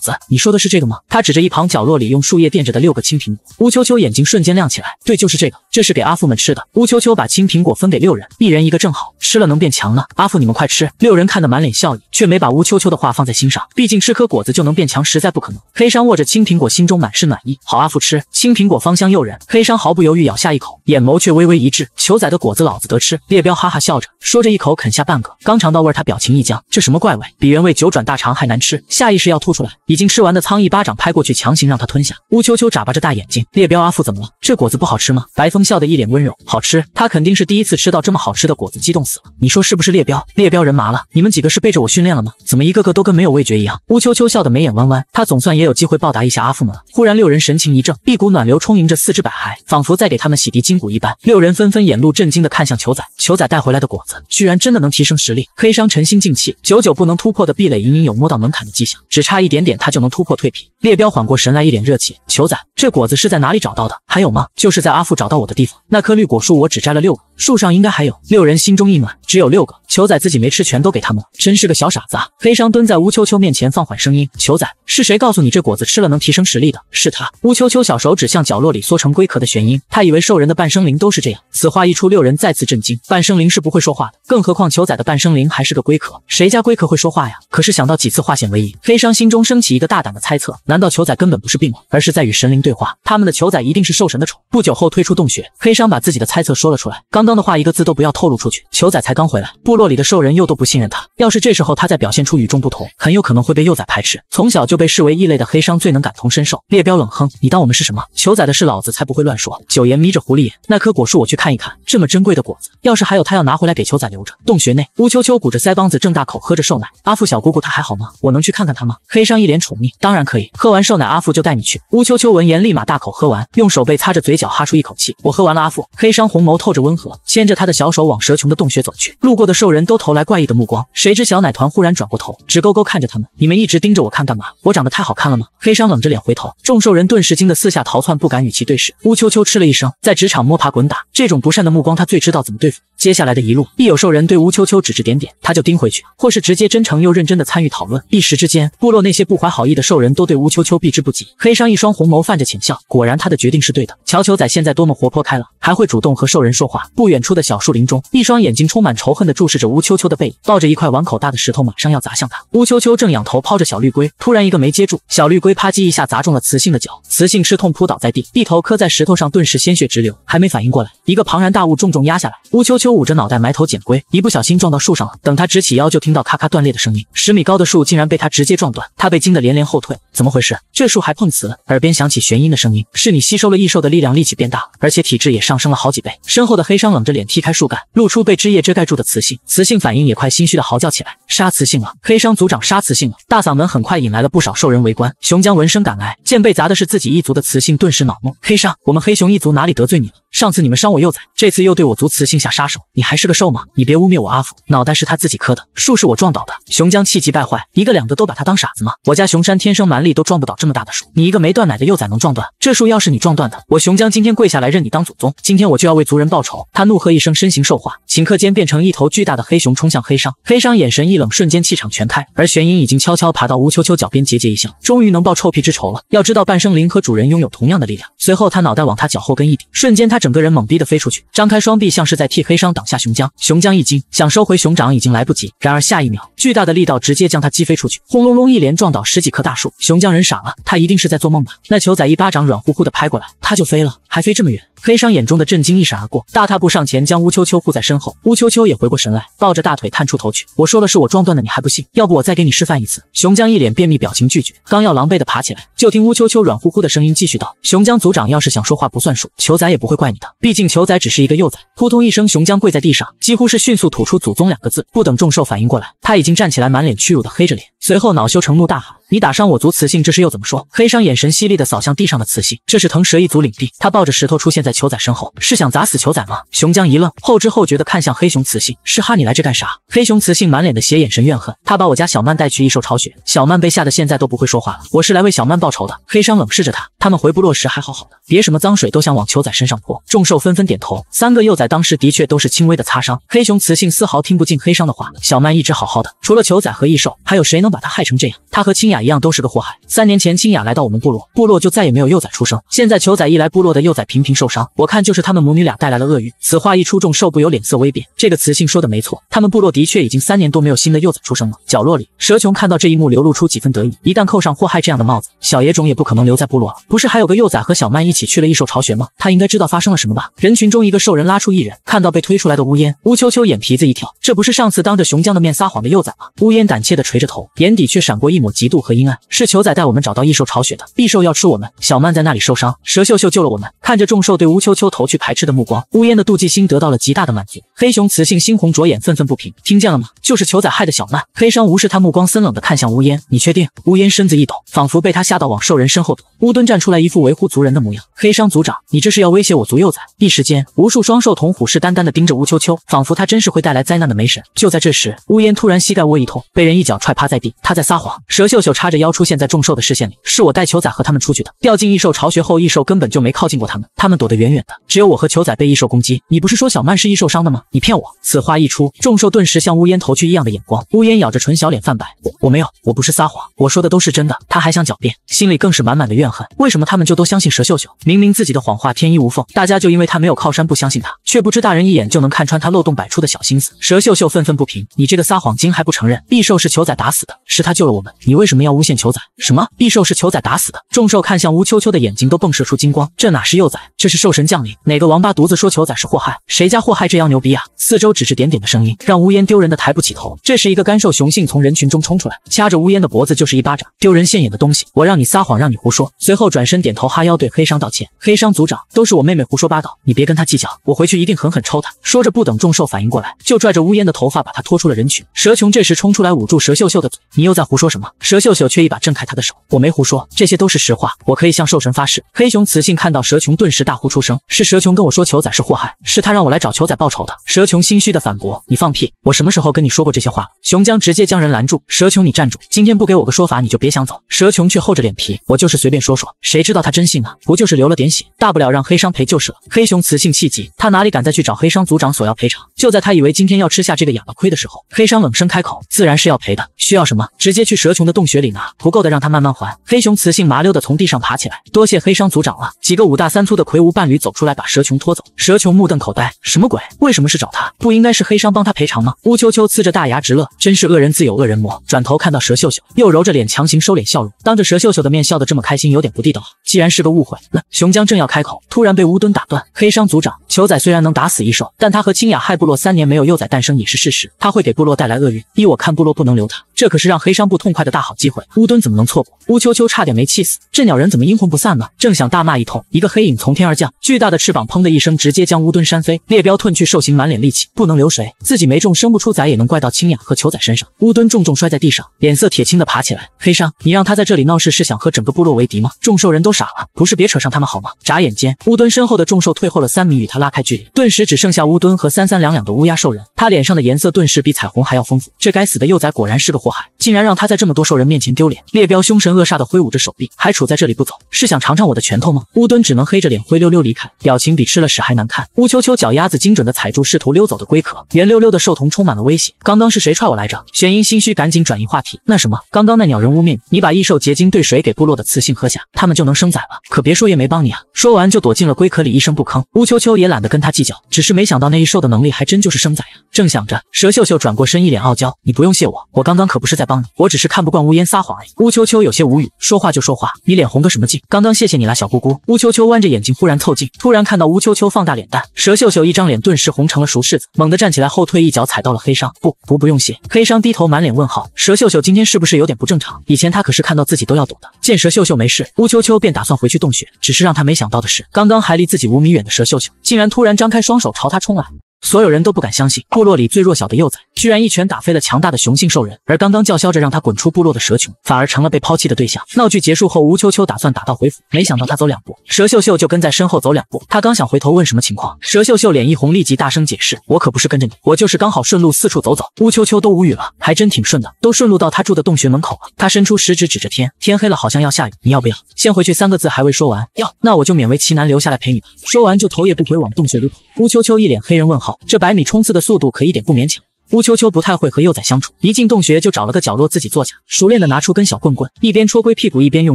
子，你说的是这个吗？他指着一旁角落里用树叶垫着的六个青苹果。乌秋秋眼睛瞬间亮起来，对，就是这个，这是给阿父们吃的。乌秋秋把青苹果分给六人，一人一个正好，吃了能变强呢。阿父，你们快吃。六人看得满脸笑意，却没把乌秋秋的话放在心上，毕竟吃颗果子就能变强，实在不可能。黑山握着青苹果，心中满是暖意。好，阿父吃。青苹果芳香诱人，黑山毫不犹豫。咬下一口，眼眸却微微一滞。球仔的果子，老子得吃。猎彪哈哈笑着，说着一口啃下半个，刚尝到味，他表情一僵，这什么怪味，比原味九转大肠还难吃，下意识要吐出来。已经吃完的苍蝇，一巴掌拍过去，强行让他吞下。乌秋秋眨巴着大眼睛，猎彪阿父怎么了？这果子不好吃吗？白风笑得一脸温柔，好吃，他肯定是第一次吃到这么好吃的果子，激动死了。你说是不是猎彪？猎彪人麻了，你们几个是背着我训练了吗？怎么一个个都跟没有味觉一样？乌秋秋笑得眉眼弯弯，他总算也有机会报答一下阿父们了。忽然六人神情一怔，一股暖流充盈着四肢百骸，仿佛在给。他们洗涤筋骨一般，六人纷纷眼露震惊的看向球仔，球仔带回来的果子居然真的能提升实力。黑商沉心静气，久久不能突破的壁垒隐隐有摸到门槛的迹象，只差一点点，他就能突破蜕皮。猎彪缓过神来，一脸热气。球仔，这果子是在哪里找到的？还有吗？就是在阿父找到我的地方，那棵绿果树，我只摘了六个。树上应该还有六人，心中一暖。只有六个球仔自己没吃，全都给他们了。真是个小傻子啊！黑商蹲在乌秋秋面前，放缓声音：“球仔，是谁告诉你这果子吃了能提升实力的？是他。”乌秋秋小手指向角落里缩成龟壳的玄音，他以为兽人的半生灵都是这样。此话一出，六人再次震惊。半生灵是不会说话的，更何况球仔的半生灵还是个龟壳，谁家龟壳会说话呀？可是想到几次化险为夷，黑商心中升起一个大胆的猜测：难道球仔根本不是病了，而是在与神灵对话？他们的球仔一定是兽神的宠。不久后，退出洞穴，黑商把自己的猜测说了出来。刚。刚的话一个字都不要透露出去。球仔才刚回来，部落里的兽人又都不信任他。要是这时候他再表现出与众不同，很有可能会被幼崽排斥。从小就被视为异类的黑商最能感同身受。猎彪冷哼，你当我们是什么？球仔的事，老子才不会乱说。九爷眯着狐狸眼，那棵果树我去看一看。这么珍贵的果子，要是还有，他要拿回来给球仔留着。洞穴内，乌秋秋鼓着腮帮子，正大口喝着兽奶。阿父小姑姑她还好吗？我能去看看她吗？黑商一脸宠溺，当然可以。喝完兽奶，阿父就带你去。乌秋秋闻言立马大口喝完，用手背擦着嘴角，哈出一口气。我喝完了。阿父。黑商红眸透着温和。牵着他的小手往蛇群的洞穴走去，路过的兽人都投来怪异的目光。谁知小奶团忽然转过头，直勾勾看着他们，你们一直盯着我看干嘛？我长得太好看了吗？黑商冷着脸回头，众兽人顿时惊得四下逃窜，不敢与其对视。乌秋秋嗤了一声，在职场摸爬滚打，这种不善的目光他最知道怎么对付。接下来的一路，一有兽人对乌秋秋指指点点，他就盯回去，或是直接真诚又认真地参与讨论。一时之间，部落那些不怀好意的兽人都对乌秋秋避之不及。黑商一双红眸泛着浅笑，果然他的决定是对的。乔球仔现在多么活泼开朗，还会主动和兽人说话。不远处的小树林中，一双眼睛充满仇恨地注视着乌秋秋的背影，抱着一块碗口大的石头，马上要砸向他。乌秋秋正仰头抛着小绿龟，突然一个没接住，小绿龟啪叽一下砸中了雌性的脚，雌性吃痛扑倒在地，一头磕在石头上，顿时鲜血直流。还没反应过来，一个庞然大物重重压下来，乌秋秋。都捂着脑袋埋头捡龟，一不小心撞到树上了。等他直起腰，就听到咔咔断裂的声音。十米高的树竟然被他直接撞断，他被惊得连连后退。怎么回事？这树还碰瓷？耳边响起玄音的声音：“是你吸收了异兽的力量，力气变大，而且体质也上升了好几倍。”身后的黑商冷着脸踢开树干，露出被枝叶遮盖住的雌性。雌性反应也快，心虚的嚎叫起来：“杀雌性了！”黑商族长杀雌性了，大嗓门很快引来了不少兽人围观。熊江闻声赶来，见被砸的是自己一族的雌性，顿时恼怒：“黑商，我们黑熊一族哪里得罪你了？上次你们伤我幼崽，这次又对我族雌性下杀手！”你还是个兽吗？你别污蔑我阿福，脑袋是他自己磕的，树是我撞倒的。熊江气急败坏，一个两个都把他当傻子吗？我家熊山天生蛮力都撞不倒这么大的树，你一个没断奶的幼崽能撞断？这树要是你撞断的，我熊江今天跪下来认你当祖宗。今天我就要为族人报仇！他怒喝一声，身形兽化，顷刻间变成一头巨大的黑熊冲向黑商。黑商眼神一冷，瞬间气场全开，而玄音已经悄悄爬到吴秋秋脚边，桀桀一笑，终于能报臭屁之仇了。要知道半生灵和主人拥有同样的力量。随后他脑袋往他脚后跟一顶，瞬间他整个人懵逼的飞出去，张开双臂，像是在替黑商。挡下熊江，熊江一惊，想收回熊掌已经来不及。然而下一秒，巨大的力道直接将他击飞出去，轰隆隆，一连撞倒十几棵大树。熊江人傻了，他一定是在做梦吧？那球仔一巴掌软乎乎的拍过来，他就飞了。还飞这么远？黑商眼中的震惊一闪而过，大踏步上前将乌秋秋护在身后。乌秋秋也回过神来，抱着大腿探出头去。我说了是我撞断的，你还不信？要不我再给你示范一次。熊江一脸便秘表情拒绝，刚要狼狈的爬起来，就听乌秋秋软乎乎的声音继续道：“熊江组长要是想说话不算数，球仔也不会怪你的，毕竟球仔只是一个幼崽。”扑通一声，熊江跪在地上，几乎是迅速吐出“祖宗”两个字。不等众兽反应过来，他已经站起来，满脸屈辱的黑着脸，随后恼羞成怒大喊。你打伤我族雌性，这事又怎么说？黑商眼神犀利的扫向地上的雌性，这是腾蛇一族领地。他抱着石头出现在球仔身后，是想砸死球仔吗？熊江一愣，后知后觉的看向黑熊雌性，是哈，你来这干啥？黑熊雌性满脸的邪眼神，怨恨。他把我家小曼带去异兽巢穴，小曼被吓得现在都不会说话了。我是来为小曼报仇的。黑商冷视着他，他们回部落时还好好的，别什么脏水都想往球仔身上泼。众兽纷纷点头。三个幼崽当时的确都是轻微的擦伤，黑熊雌性丝毫听不进黑商的话。小曼一直好好的，除了球仔和异兽，还有谁能把他害成这样？他和青雅。一样都是个祸害。三年前，清雅来到我们部落，部落就再也没有幼崽出生。现在球仔一来，部落的幼崽频频受伤，我看就是他们母女俩带来了厄运。此话一出，众兽不由脸色微变。这个雌性说的没错，他们部落的确已经三年都没有新的幼崽出生了。角落里，蛇熊看到这一幕，流露出几分得意。一旦扣上祸害这样的帽子，小野种也不可能留在部落了。不是还有个幼崽和小曼一起去了异兽巢穴吗？他应该知道发生了什么吧？人群中，一个兽人拉出一人，看到被推出来的乌烟乌秋秋，眼皮子一跳，这不是上次当着熊江的面撒谎的幼崽吗？乌烟胆怯的垂着头，眼底却闪过一抹嫉妒。和阴暗是球仔带我们找到异兽巢穴的，异兽要吃我们，小曼在那里受伤，蛇秀秀救了我们。看着众兽对乌秋秋投去排斥的目光，乌烟的妒忌心得到了极大的满足。黑熊雌性猩红着眼，愤愤不平，听见了吗？就是球仔害的小曼。黑商无视他，目光森冷地看向乌烟。你确定？乌烟身子一抖，仿佛被他吓到，往兽人身后躲。乌墩站出来，一副维护族人的模样。黑商族长，你这是要威胁我族幼崽？一时间，无数双兽瞳虎视眈眈地盯着乌秋秋，仿佛他真是会带来灾难的梅神。就在这时，乌烟突然膝盖窝一痛，被人一脚踹趴在地。他在撒谎。蛇秀秀叉着腰出现在众兽的视线里，是我带球仔和他们出去的。掉进异兽巢穴后，异兽根本就没靠近过他们，他们躲得远远的。只有我和球仔被异兽攻击。你不是说小曼是异受伤的吗？你骗我！此话一出，众兽顿时向乌烟投去异样的眼光。乌烟咬着唇，小脸泛白。我没有，我不是撒谎，我说的都是真的。他还想狡辩，心里更是满满的怨恨。为什么他们就都相信蛇秀秀？明明自己的谎话天衣无缝，大家就因为他没有靠山不相信他，却不知大人一眼就能看穿他漏洞百出的小心思。蛇秀秀愤愤不平，你这个撒谎精还不承认？异兽是球仔打死的，是他救了我们，你为什么要诬陷球仔？什么异兽是球仔打死的？众兽看向乌秋秋的眼睛都迸射出金光，这哪是幼崽，这是兽神降临！哪个王八犊子说球仔是祸害？谁家祸害这样牛逼啊？四周指指点点的声音，让乌烟丢人的抬不起头。这时，一个干瘦雄性从人群中冲出来，掐着乌烟的脖子就是一巴掌，丢人现眼的东西！我让你撒谎，让你胡说。随后转身点头哈腰对黑商道歉：“黑商族长，都是我妹妹胡说八道，你别跟他计较，我回去一定狠狠抽他。”说着，不等众兽反应过来，就拽着乌烟的头发把他拖出了人群。蛇雄这时冲出来捂住蛇秀秀的嘴：“你又在胡说什么？”蛇秀秀却一把挣开他的手：“我没胡说，这些都是实话，我可以向兽神发誓。”黑熊雌性看到蛇雄，顿时大呼出声：“是蛇雄跟我说球仔是祸害，是他让我来找球仔报仇的。”蛇琼心虚的反驳：“你放屁！我什么时候跟你说过这些话了？”熊江直接将人拦住：“蛇琼，你站住！今天不给我个说法，你就别想走。”蛇琼却厚着脸皮：“我就是随便说说，谁知道他真信啊？不就是流了点血，大不了让黑商赔就是了。”黑熊雌性气急，他哪里敢再去找黑商族长索要赔偿？就在他以为今天要吃下这个哑巴亏的时候，黑商冷声开口：“自然是要赔的，需要什么，直接去蛇琼的洞穴里拿，不够的让他慢慢还。”黑熊雌性麻溜的从地上爬起来：“多谢黑商族长了。”几个五大三粗的魁梧伴侣走出来，把蛇琼拖走。蛇琼目瞪口呆：“什么鬼？为什么是？”找他不应该是黑商帮他赔偿吗？乌秋秋呲着大牙直乐，真是恶人自有恶人磨。转头看到蛇秀秀，又揉着脸强行收敛笑容，当着蛇秀秀的面笑得这么开心，有点不地道。既然是个误会，那熊江正要开口，突然被乌墩打断。黑商族长球仔虽然能打死异兽，但他和清雅害部落三年没有幼崽诞生也是事实，他会给部落带来厄运。依我看，部落不能留他，这可是让黑商不痛快的大好机会。乌墩怎么能错过？乌秋秋差点没气死，这鸟人怎么阴魂不散呢？正想大骂一通，一个黑影从天而降，巨大的翅膀砰的一声直接将乌墩扇飞，猎镖褪去兽形蛮。脸力气不能留谁，自己没中生不出崽也能怪到清雅和球仔身上。乌敦重重摔在地上，脸色铁青的爬起来。黑商，你让他在这里闹事，是想和整个部落为敌吗？众兽人都傻了，不是别扯上他们好吗？眨眼间，乌敦身后的众兽退后了三米，与他拉开距离。顿时只剩下乌敦和三三两两的乌鸦兽人。他脸上的颜色顿时比彩虹还要丰富。这该死的幼崽果然是个祸害，竟然让他在这么多兽人面前丢脸。猎彪凶神恶煞的挥舞着手臂，还杵在这里不走，是想尝尝我的拳头吗？乌敦只能黑着脸灰溜溜离开，表情比吃了屎还难看。乌秋秋脚丫子精准的踩住是。图溜走的龟壳，圆溜溜的兽瞳充满了威胁。刚刚是谁踹我来着？玄音心虚，赶紧转移话题。那什么，刚刚那鸟人污蔑你，你把异兽结晶兑水给部落的雌性喝下，他们就能生崽了。可别说也没帮你啊。说完就躲进了龟壳里，一声不吭。乌秋秋也懒得跟他计较，只是没想到那异兽的能力还真就是生崽啊。正想着，蛇秀秀转过身，一脸傲娇：“你不用谢我，我刚刚可不是在帮你，我只是看不惯乌烟撒谎而已。”乌秋秋有些无语，说话就说话，你脸红个什么劲？刚刚谢谢你啦，小姑姑。乌秋秋弯着眼睛，忽然凑近，突然看到乌秋秋放大脸蛋，蛇秀秀一张脸顿时红成了。熟柿子猛地站起来，后退一脚踩到了黑商，不不不用谢。黑商低头，满脸问号。蛇秀秀今天是不是有点不正常？以前他可是看到自己都要躲的。见蛇秀秀没事，乌秋秋便打算回去洞穴。只是让他没想到的是，刚刚还离自己五米远的蛇秀秀，竟然突然张开双手朝他冲来。所有人都不敢相信，部落里最弱小的幼崽居然一拳打飞了强大的雄性兽人，而刚刚叫嚣着让他滚出部落的蛇群反而成了被抛弃的对象。闹剧结束后，吴秋秋打算打道回府，没想到他走两步，蛇秀秀就跟在身后走两步。他刚想回头问什么情况，蛇秀秀脸一红，立即大声解释：“我可不是跟着你，我就是刚好顺路四处走走。”乌秋秋都无语了，还真挺顺的，都顺路到他住的洞穴门口了。他伸出食指指着天，天黑了，好像要下雨，你要不要先回去？三个字还未说完，要那我就勉为其难留下来陪你吧。说完就头也不回往洞穴里跑。乌秋秋一脸黑人问号。这百米冲刺的速度可一点不勉强。乌秋秋不太会和幼崽相处，一进洞穴就找了个角落自己坐下，熟练的拿出根小棍棍，一边戳龟屁股，一边用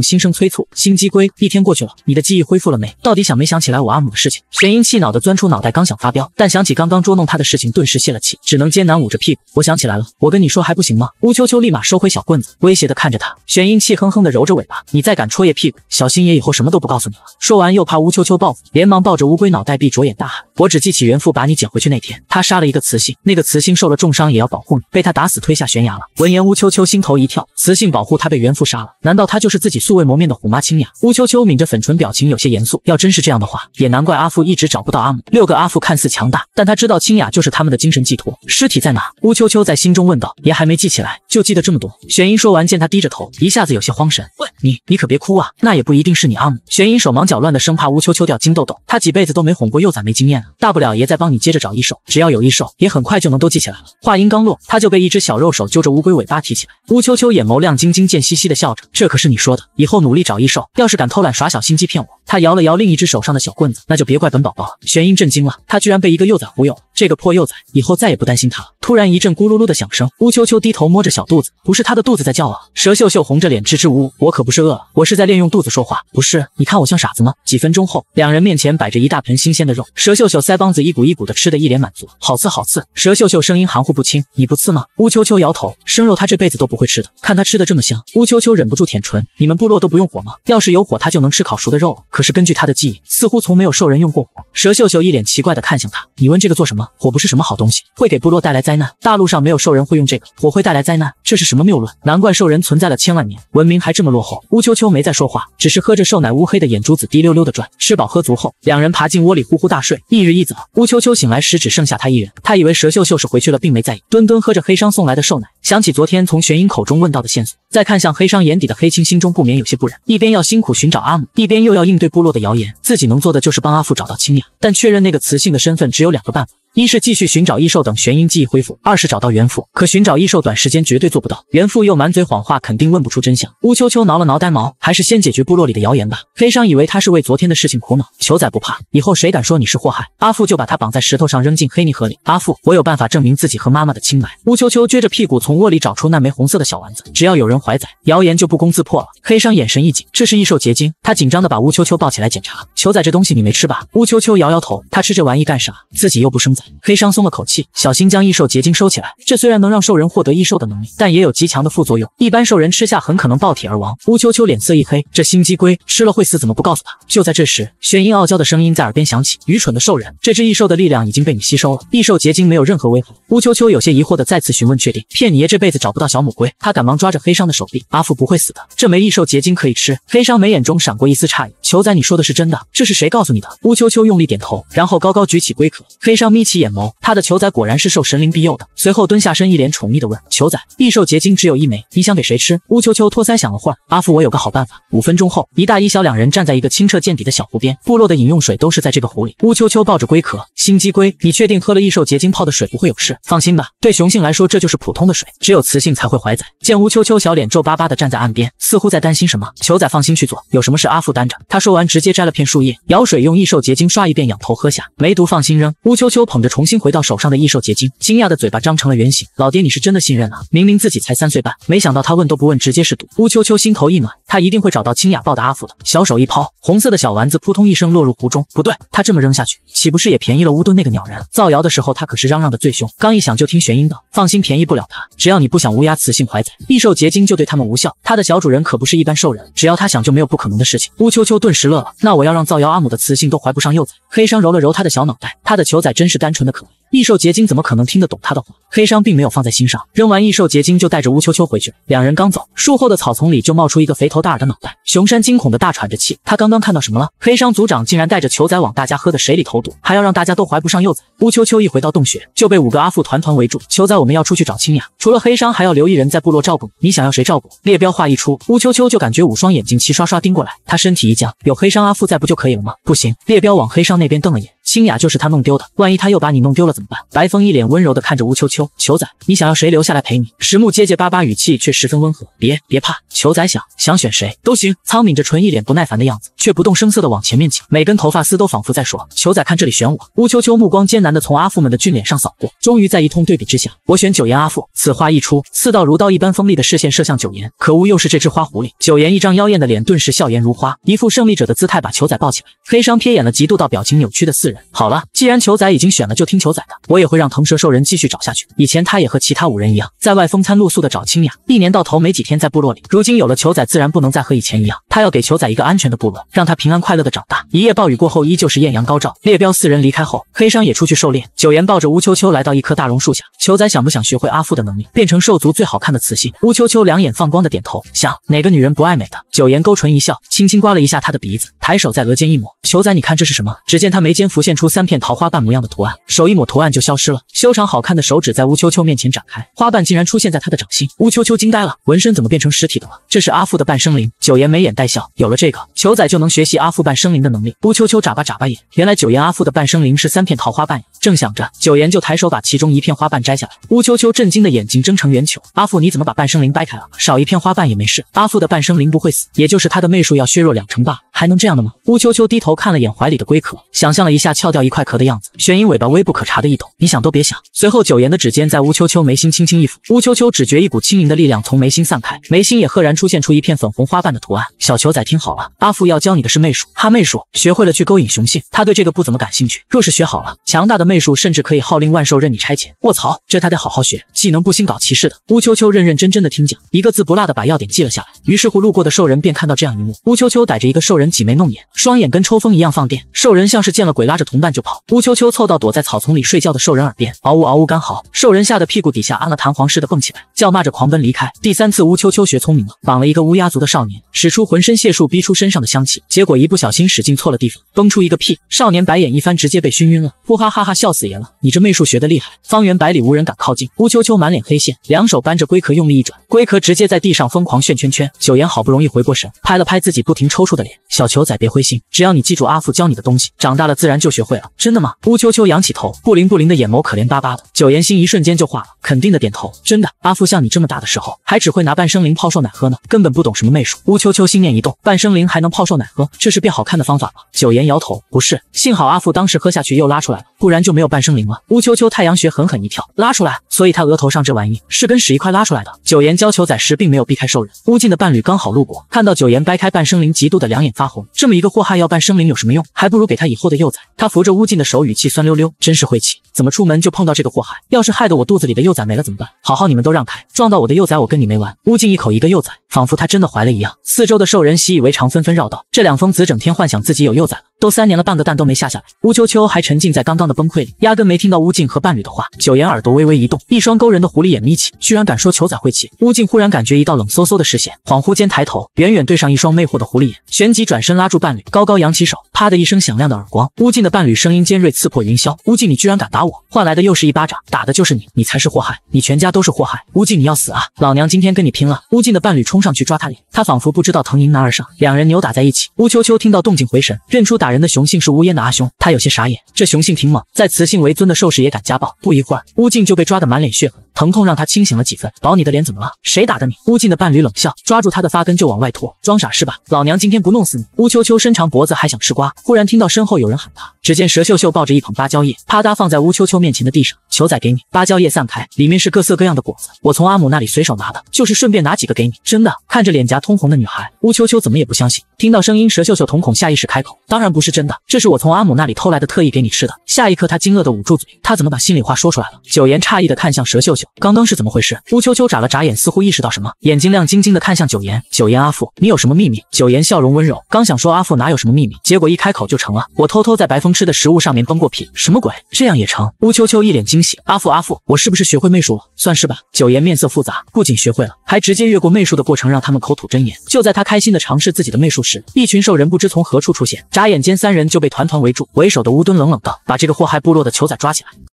心声催促。心机龟，一天过去了，你的记忆恢复了没？到底想没想起来我阿母的事情？玄英气恼的钻出脑袋，刚想发飙，但想起刚刚捉弄他的事情，顿时泄了气，只能艰难捂着屁股。我想起来了，我跟你说还不行吗？乌秋秋立马收回小棍子，威胁的看着他。玄英气哼哼的揉着尾巴，你再敢戳爷屁股，小心爷以后什么都不告诉你了。说完又怕乌秋秋报复，连忙抱着乌龟脑袋闭着眼大喊：我只记起原父把你捡回去那天，他杀了一个雌性，那个雌性受了重。重伤也要保护你，被他打死推下悬崖了。闻言，乌秋秋心头一跳，雌性保护他被袁父杀了，难道她就是自己素未谋面的虎妈清雅？乌秋秋抿着粉唇，表情有些严肃。要真是这样的话，也难怪阿父一直找不到阿母。六个阿父看似强大，但他知道清雅就是他们的精神寄托。尸体在哪？乌秋秋在心中问道。爷还没记起来，就记得这么多。玄音说完，见他低着头，一下子有些慌神。喂，你你可别哭啊，那也不一定是你阿母。玄音手忙脚乱的，生怕乌秋秋掉金豆豆。他几辈子都没哄过幼崽，没经验呢，大不了爷再帮你接着找异兽，只要有异兽，也很快就能都记起来了。话音刚落，他就被一只小肉手揪着乌龟尾巴提起来。乌秋秋眼眸亮晶晶，贱兮兮的笑着：“这可是你说的，以后努力找异兽，要是敢偷懒耍小心机骗我。”他摇了摇另一只手上的小棍子：“那就别怪本宝宝了。”玄音震惊了，他居然被一个幼崽忽悠了。这个破幼崽以后再也不担心他了。突然一阵咕噜噜的响声，乌秋秋低头摸着小肚子，不是他的肚子在叫啊。蛇秀秀红着脸支支吾吾：“我可不是饿了，我是在练用肚子说话，不是？你看我像傻子吗？”几分钟后，两人面前摆着一大盆新鲜的肉。蛇秀秀腮帮子一鼓一鼓的，吃的一脸满足，好刺好刺。蛇秀秀声音含糊不清：“你不刺吗？”乌秋秋摇头：“生肉他这辈子都不会吃的。看他吃的这么香，乌秋秋忍不住舔唇。你们部落都不用火吗？要是有火，他就能吃烤熟的肉了。可是根据他的记忆，似乎从没有兽人用过火。”蛇秀秀一脸奇怪的看向他：“你问这个做什么？”火不是什么好东西，会给部落带来灾难。大陆上没有兽人会用这个火，会带来灾难，这是什么谬论？难怪兽人存在了千万年，文明还这么落后。乌秋秋没再说话，只是喝着兽奶，乌黑的眼珠子滴溜溜的转。吃饱喝足后，两人爬进窝里呼呼大睡。翌日一早，乌秋秋醒来时只剩下他一人，他以为蛇秀秀是回去了，并没在意。墩墩喝着黑商送来的兽奶。想起昨天从玄英口中问到的线索，再看向黑商眼底的黑青，心中不免有些不忍。一边要辛苦寻找阿母，一边又要应对部落的谣言，自己能做的就是帮阿父找到青雅。但确认那个雌性的身份，只有两个办法：一是继续寻找异兽等玄英记忆恢复，二是找到元父。可寻找异兽短时间绝对做不到，元父又满嘴谎话，肯定问不出真相。乌秋秋挠了挠呆毛，还是先解决部落里的谣言吧。黑商以为他是为昨天的事情苦恼，球仔不怕，以后谁敢说你是祸害，阿父就把他绑在石头上扔进黑泥河里。阿父，我有办法证明自己和妈妈的清白。乌秋秋撅着屁股从。窝里找出那枚红色的小丸子，只要有人怀崽，谣言就不攻自破了。黑商眼神一紧，这是异兽结晶，他紧张的把乌秋秋抱起来检查。球仔，这东西你没吃吧？乌秋秋摇摇头，他吃这玩意干啥？自己又不生崽。黑商松了口气，小心将异兽结晶收起来。这虽然能让兽人获得异兽的能力，但也有极强的副作用，一般兽人吃下很可能爆体而亡。乌秋秋脸色一黑，这心机龟吃了会死，怎么不告诉他？就在这时，玄音傲娇的声音在耳边响起：愚蠢的兽人，这只异兽的力量已经被你吸收了，异兽结晶没有任何危害。乌秋秋有些疑惑的再次询问：确定？骗你。爷这辈子找不到小母龟，他赶忙抓着黑商的手臂。阿父不会死的，这枚异兽结晶可以吃。黑商眉眼中闪过一丝诧异，球仔你说的是真的？这是谁告诉你的？乌秋秋用力点头，然后高高举起龟壳。黑商眯起眼眸，他的球仔果然是受神灵庇佑的。随后蹲下身，一脸宠溺的问球仔，异兽结晶只有一枚，你想给谁吃？乌秋秋托腮想了会儿，阿父我有个好办法。五分钟后，一大一小两人站在一个清澈见底的小湖边，部落的饮用水都是在这个湖里。乌秋秋抱着龟壳，心机龟，你确定喝了异兽结晶泡的水不会有事？放心吧，对雄性来说这就是普通的水。只有雌性才会怀崽。见乌秋秋小脸皱巴巴的站在岸边，似乎在担心什么。球仔放心去做，有什么事阿父担着。他说完，直接摘了片树叶，舀水用异兽结晶刷一遍，仰头喝下，没毒，放心扔。乌秋秋捧着重新回到手上的异兽结晶，惊讶的嘴巴张成了圆形。老爹你是真的信任啊！明明自己才三岁半，没想到他问都不问，直接是毒。乌秋秋心头一暖，他一定会找到清雅抱的阿父的。小手一抛，红色的小丸子扑通一声落入湖中。不对，他这么扔下去，岂不是也便宜了乌墩那个鸟人？造谣的时候他可是嚷嚷的最凶。刚一想，就听玄音道，放心，便宜不了他。只要你不想乌鸦雌性怀崽，异兽结晶就对他们无效。他的小主人可不是一般兽人，只要他想，就没有不可能的事情。乌秋秋顿时乐了，那我要让造谣阿姆的雌性都怀不上幼崽。黑商揉了揉他的小脑袋，他的球仔真是单纯的可。异兽结晶怎么可能听得懂他的话？黑商并没有放在心上，扔完异兽结晶就带着乌秋秋回去两人刚走，树后的草丛里就冒出一个肥头大耳的脑袋。熊山惊恐的大喘着气，他刚刚看到什么了？黑商族长竟然带着球仔往大家喝的水里投毒，还要让大家都怀不上幼崽。乌秋秋一回到洞穴，就被五个阿父团团围住。球仔，我们要出去找青雅，除了黑商，还要留一人在部落照顾你。你想要谁照顾？猎彪话一出，乌秋秋就感觉五双眼睛齐刷刷盯过来，他身体一僵，有黑商阿父在不就可以了吗？不行，猎彪往黑商那边瞪了眼。清雅就是他弄丢的，万一他又把你弄丢了怎么办？白风一脸温柔地看着乌秋秋，球仔，你想要谁留下来陪你？石木结结巴巴，语气却十分温和。别别怕，球仔想想选谁都行。苍敏着唇，一脸不耐烦的样子，却不动声色地往前面挤，每根头发丝都仿佛在说。球仔看这里选我。乌秋秋目光艰难地从阿父们的俊脸上扫过，终于在一通对比之下，我选九言阿父。此话一出，四道如刀一般锋利的视线射向九言，可恶，又是这只花狐狸！九言一张妖艳的脸顿时笑颜如花，一副胜利者的姿态把球仔抱起来。黑商瞥眼了嫉妒到表情扭曲的四人。好了，既然球仔已经选了，就听球仔的。我也会让腾蛇兽人继续找下去。以前他也和其他五人一样，在外风餐露宿的找清雅，一年到头没几天在部落里。如今有了球仔，自然不能再和以前一样。他要给球仔一个安全的部落，让他平安快乐的长大。一夜暴雨过后，依旧是艳阳高照。猎彪四人离开后，黑商也出去狩猎。九岩抱着乌秋秋来到一棵大榕树下，球仔想不想学会阿父的能力，变成兽族最好看的雌性？乌秋秋两眼放光的点头，想哪个女人不爱美的？九岩勾唇一笑，轻轻刮了一下他的鼻子。抬手在额间一抹，球仔，你看这是什么？只见他眉间浮现出三片桃花瓣模样的图案，手一抹，图案就消失了。修长好看的手指在乌秋秋面前展开，花瓣竟然出现在他的掌心。乌秋秋惊呆了，纹身怎么变成实体的了？这是阿父的半生灵。九爷眉眼带笑，有了这个，球仔就能学习阿父半生灵的能力。乌秋秋眨巴眨巴眼，原来九爷阿父的半生灵是三片桃花瓣。正想着，九爷就抬手把其中一片花瓣摘下来。乌秋秋震惊的眼睛睁成圆球。阿父，你怎么把半生灵掰开了？少一片花瓣也没事，阿父的半生灵不会死，也就是他的媚术要削弱两成吧，还能这样。的吗？乌秋秋低头看了眼怀里的龟壳，想象了一下撬掉一块壳的样子。玄鹰尾巴微不可察的一抖，你想都别想。随后九岩的指尖在乌秋秋眉心轻轻一抚，乌秋秋只觉一股轻盈的力量从眉心散开，眉心也赫然出现出一片粉红花瓣的图案。小球仔听好了，阿父要教你的是媚术，哈媚术，学会了去勾引雄性。他对这个不怎么感兴趣，若是学好了，强大的媚术甚至可以号令万兽任你差遣。卧槽，这他得好好学，技能不兴搞歧视的。乌秋秋认认真真的听讲，一个字不落的把要点记了下来。于是乎，路过的兽人便看到这样一幕：乌秋秋逮着一个兽人挤眉弄。双眼跟抽风一样放电，兽人像是见了鬼，拉着同伴就跑。乌秋秋凑到躲在草丛里睡觉的兽人耳边，嗷呜嗷呜干嚎。兽人吓得屁股底下安了弹簧似的蹦起来，叫骂着狂奔离开。第三次，乌秋秋学聪明了，绑了一个乌鸦族的少年，使出浑身解数逼出身上的香气，结果一不小心使劲错了地方，崩出一个屁。少年白眼一翻，直接被熏晕了。呼哈哈哈，笑死爷了！你这媚术学得厉害，方圆百里无人敢靠近。乌秋秋满脸黑线，两手扳着龟壳，用力一转，龟壳直接在地上疯狂旋圈圈。九岩好不容易回过神，拍了拍自己不停抽搐的脸，小球仔。别灰心，只要你记住阿父教你的东西，长大了自然就学会了。真的吗？乌秋秋仰起头，不灵不灵的眼眸可怜巴巴的。九颜心一瞬间就化了，肯定的点头。真的，阿父像你这么大的时候，还只会拿半生灵泡兽奶喝呢，根本不懂什么媚术。乌秋秋心念一动，半生灵还能泡兽奶喝，这是变好看的方法吗？九颜摇头，不是。幸好阿父当时喝下去又拉出来了，不然就没有半生灵了。乌秋秋太阳穴狠狠一跳，拉出来，所以他额头上这玩意是跟屎一块拉出来的。九颜教球仔时并没有避开兽人，乌进的伴侣刚好路过，看到九颜掰开半生灵，嫉妒的两眼发红。这么一个祸害要办生灵有什么用？还不如给他以后的幼崽。他扶着乌进的手，语气酸溜溜，真是晦气！怎么出门就碰到这个祸害？要是害得我肚子里的幼崽没了怎么办？好好，你们都让开，撞到我的幼崽，我跟你没完！乌进一口一个幼崽，仿佛他真的怀了一样。四周的兽人习以为常，纷纷绕道。这两疯子整天幻想自己有幼崽了。都三年了，半个蛋都没下下来。乌秋秋还沉浸在刚刚的崩溃里，压根没听到乌静和伴侣的话。九言耳朵微微一动，一双勾人的狐狸眼眯起，居然敢说球仔晦气。乌静忽然感觉一道冷飕飕的视线，恍惚间抬头，远远对上一双魅惑的狐狸眼，旋即转身拉住伴侣，高高扬起手，啪的一声响亮的耳光。乌静的伴侣声音尖锐，刺破云霄。乌静，你居然敢打我！换来的又是一巴掌，打的就是你，你才是祸害，你全家都是祸害。乌静，你要死啊！老娘今天跟你拼了！乌静的伴侣冲上去抓他脸，他仿佛不知道疼，迎难而上，两人扭打在一起。乌秋秋听到动静回神，认出打人。人的雄性是乌烟的阿兄，他有些傻眼，这雄性挺猛，在雌性为尊的兽世也敢家暴。不一会儿，乌静就被抓得满脸血痕，疼痛让他清醒了几分。保你的脸怎么了？谁打的你？乌静的伴侣冷笑，抓住他的发根就往外拖，装傻是吧？老娘今天不弄死你！乌秋秋伸长脖子还想吃瓜，忽然听到身后有人喊他，只见蛇秀秀抱着一捧芭蕉叶，啪嗒放在乌秋秋面前的地上，球仔给你。芭蕉叶散开，里面是各色各样的果子，我从阿母那里随手拿的，就是顺便拿几个给你。真的？看着脸颊通红的女孩，乌秋秋怎么也不相信。听到声音，蛇秀秀瞳孔下意识开口，当然。不是真的，这是我从阿母那里偷来的，特意给你吃的。下一刻，他惊愕的捂住嘴，他怎么把心里话说出来了？九言诧异的看向蛇秀秀，刚刚是怎么回事？乌秋秋眨了眨眼，似乎意识到什么，眼睛亮晶晶的看向九言。九言，阿父，你有什么秘密？九言笑容温柔，刚想说阿父哪有什么秘密，结果一开口就成了，我偷偷在白风吃的食物上面崩过屁，什么鬼？这样也成？乌秋秋一脸惊喜，阿父，阿父，我是不是学会媚术了？算是吧。九言面色复杂，不仅学会了，还直接越过媚术的过程，让他们口吐真言。就在他开心的尝试自己的媚术时，一群兽人不知从何处出现，眨眼。间三人就被团团围住，为首的乌敦冷冷道：“把这个祸害部落的酋仔抓起来！”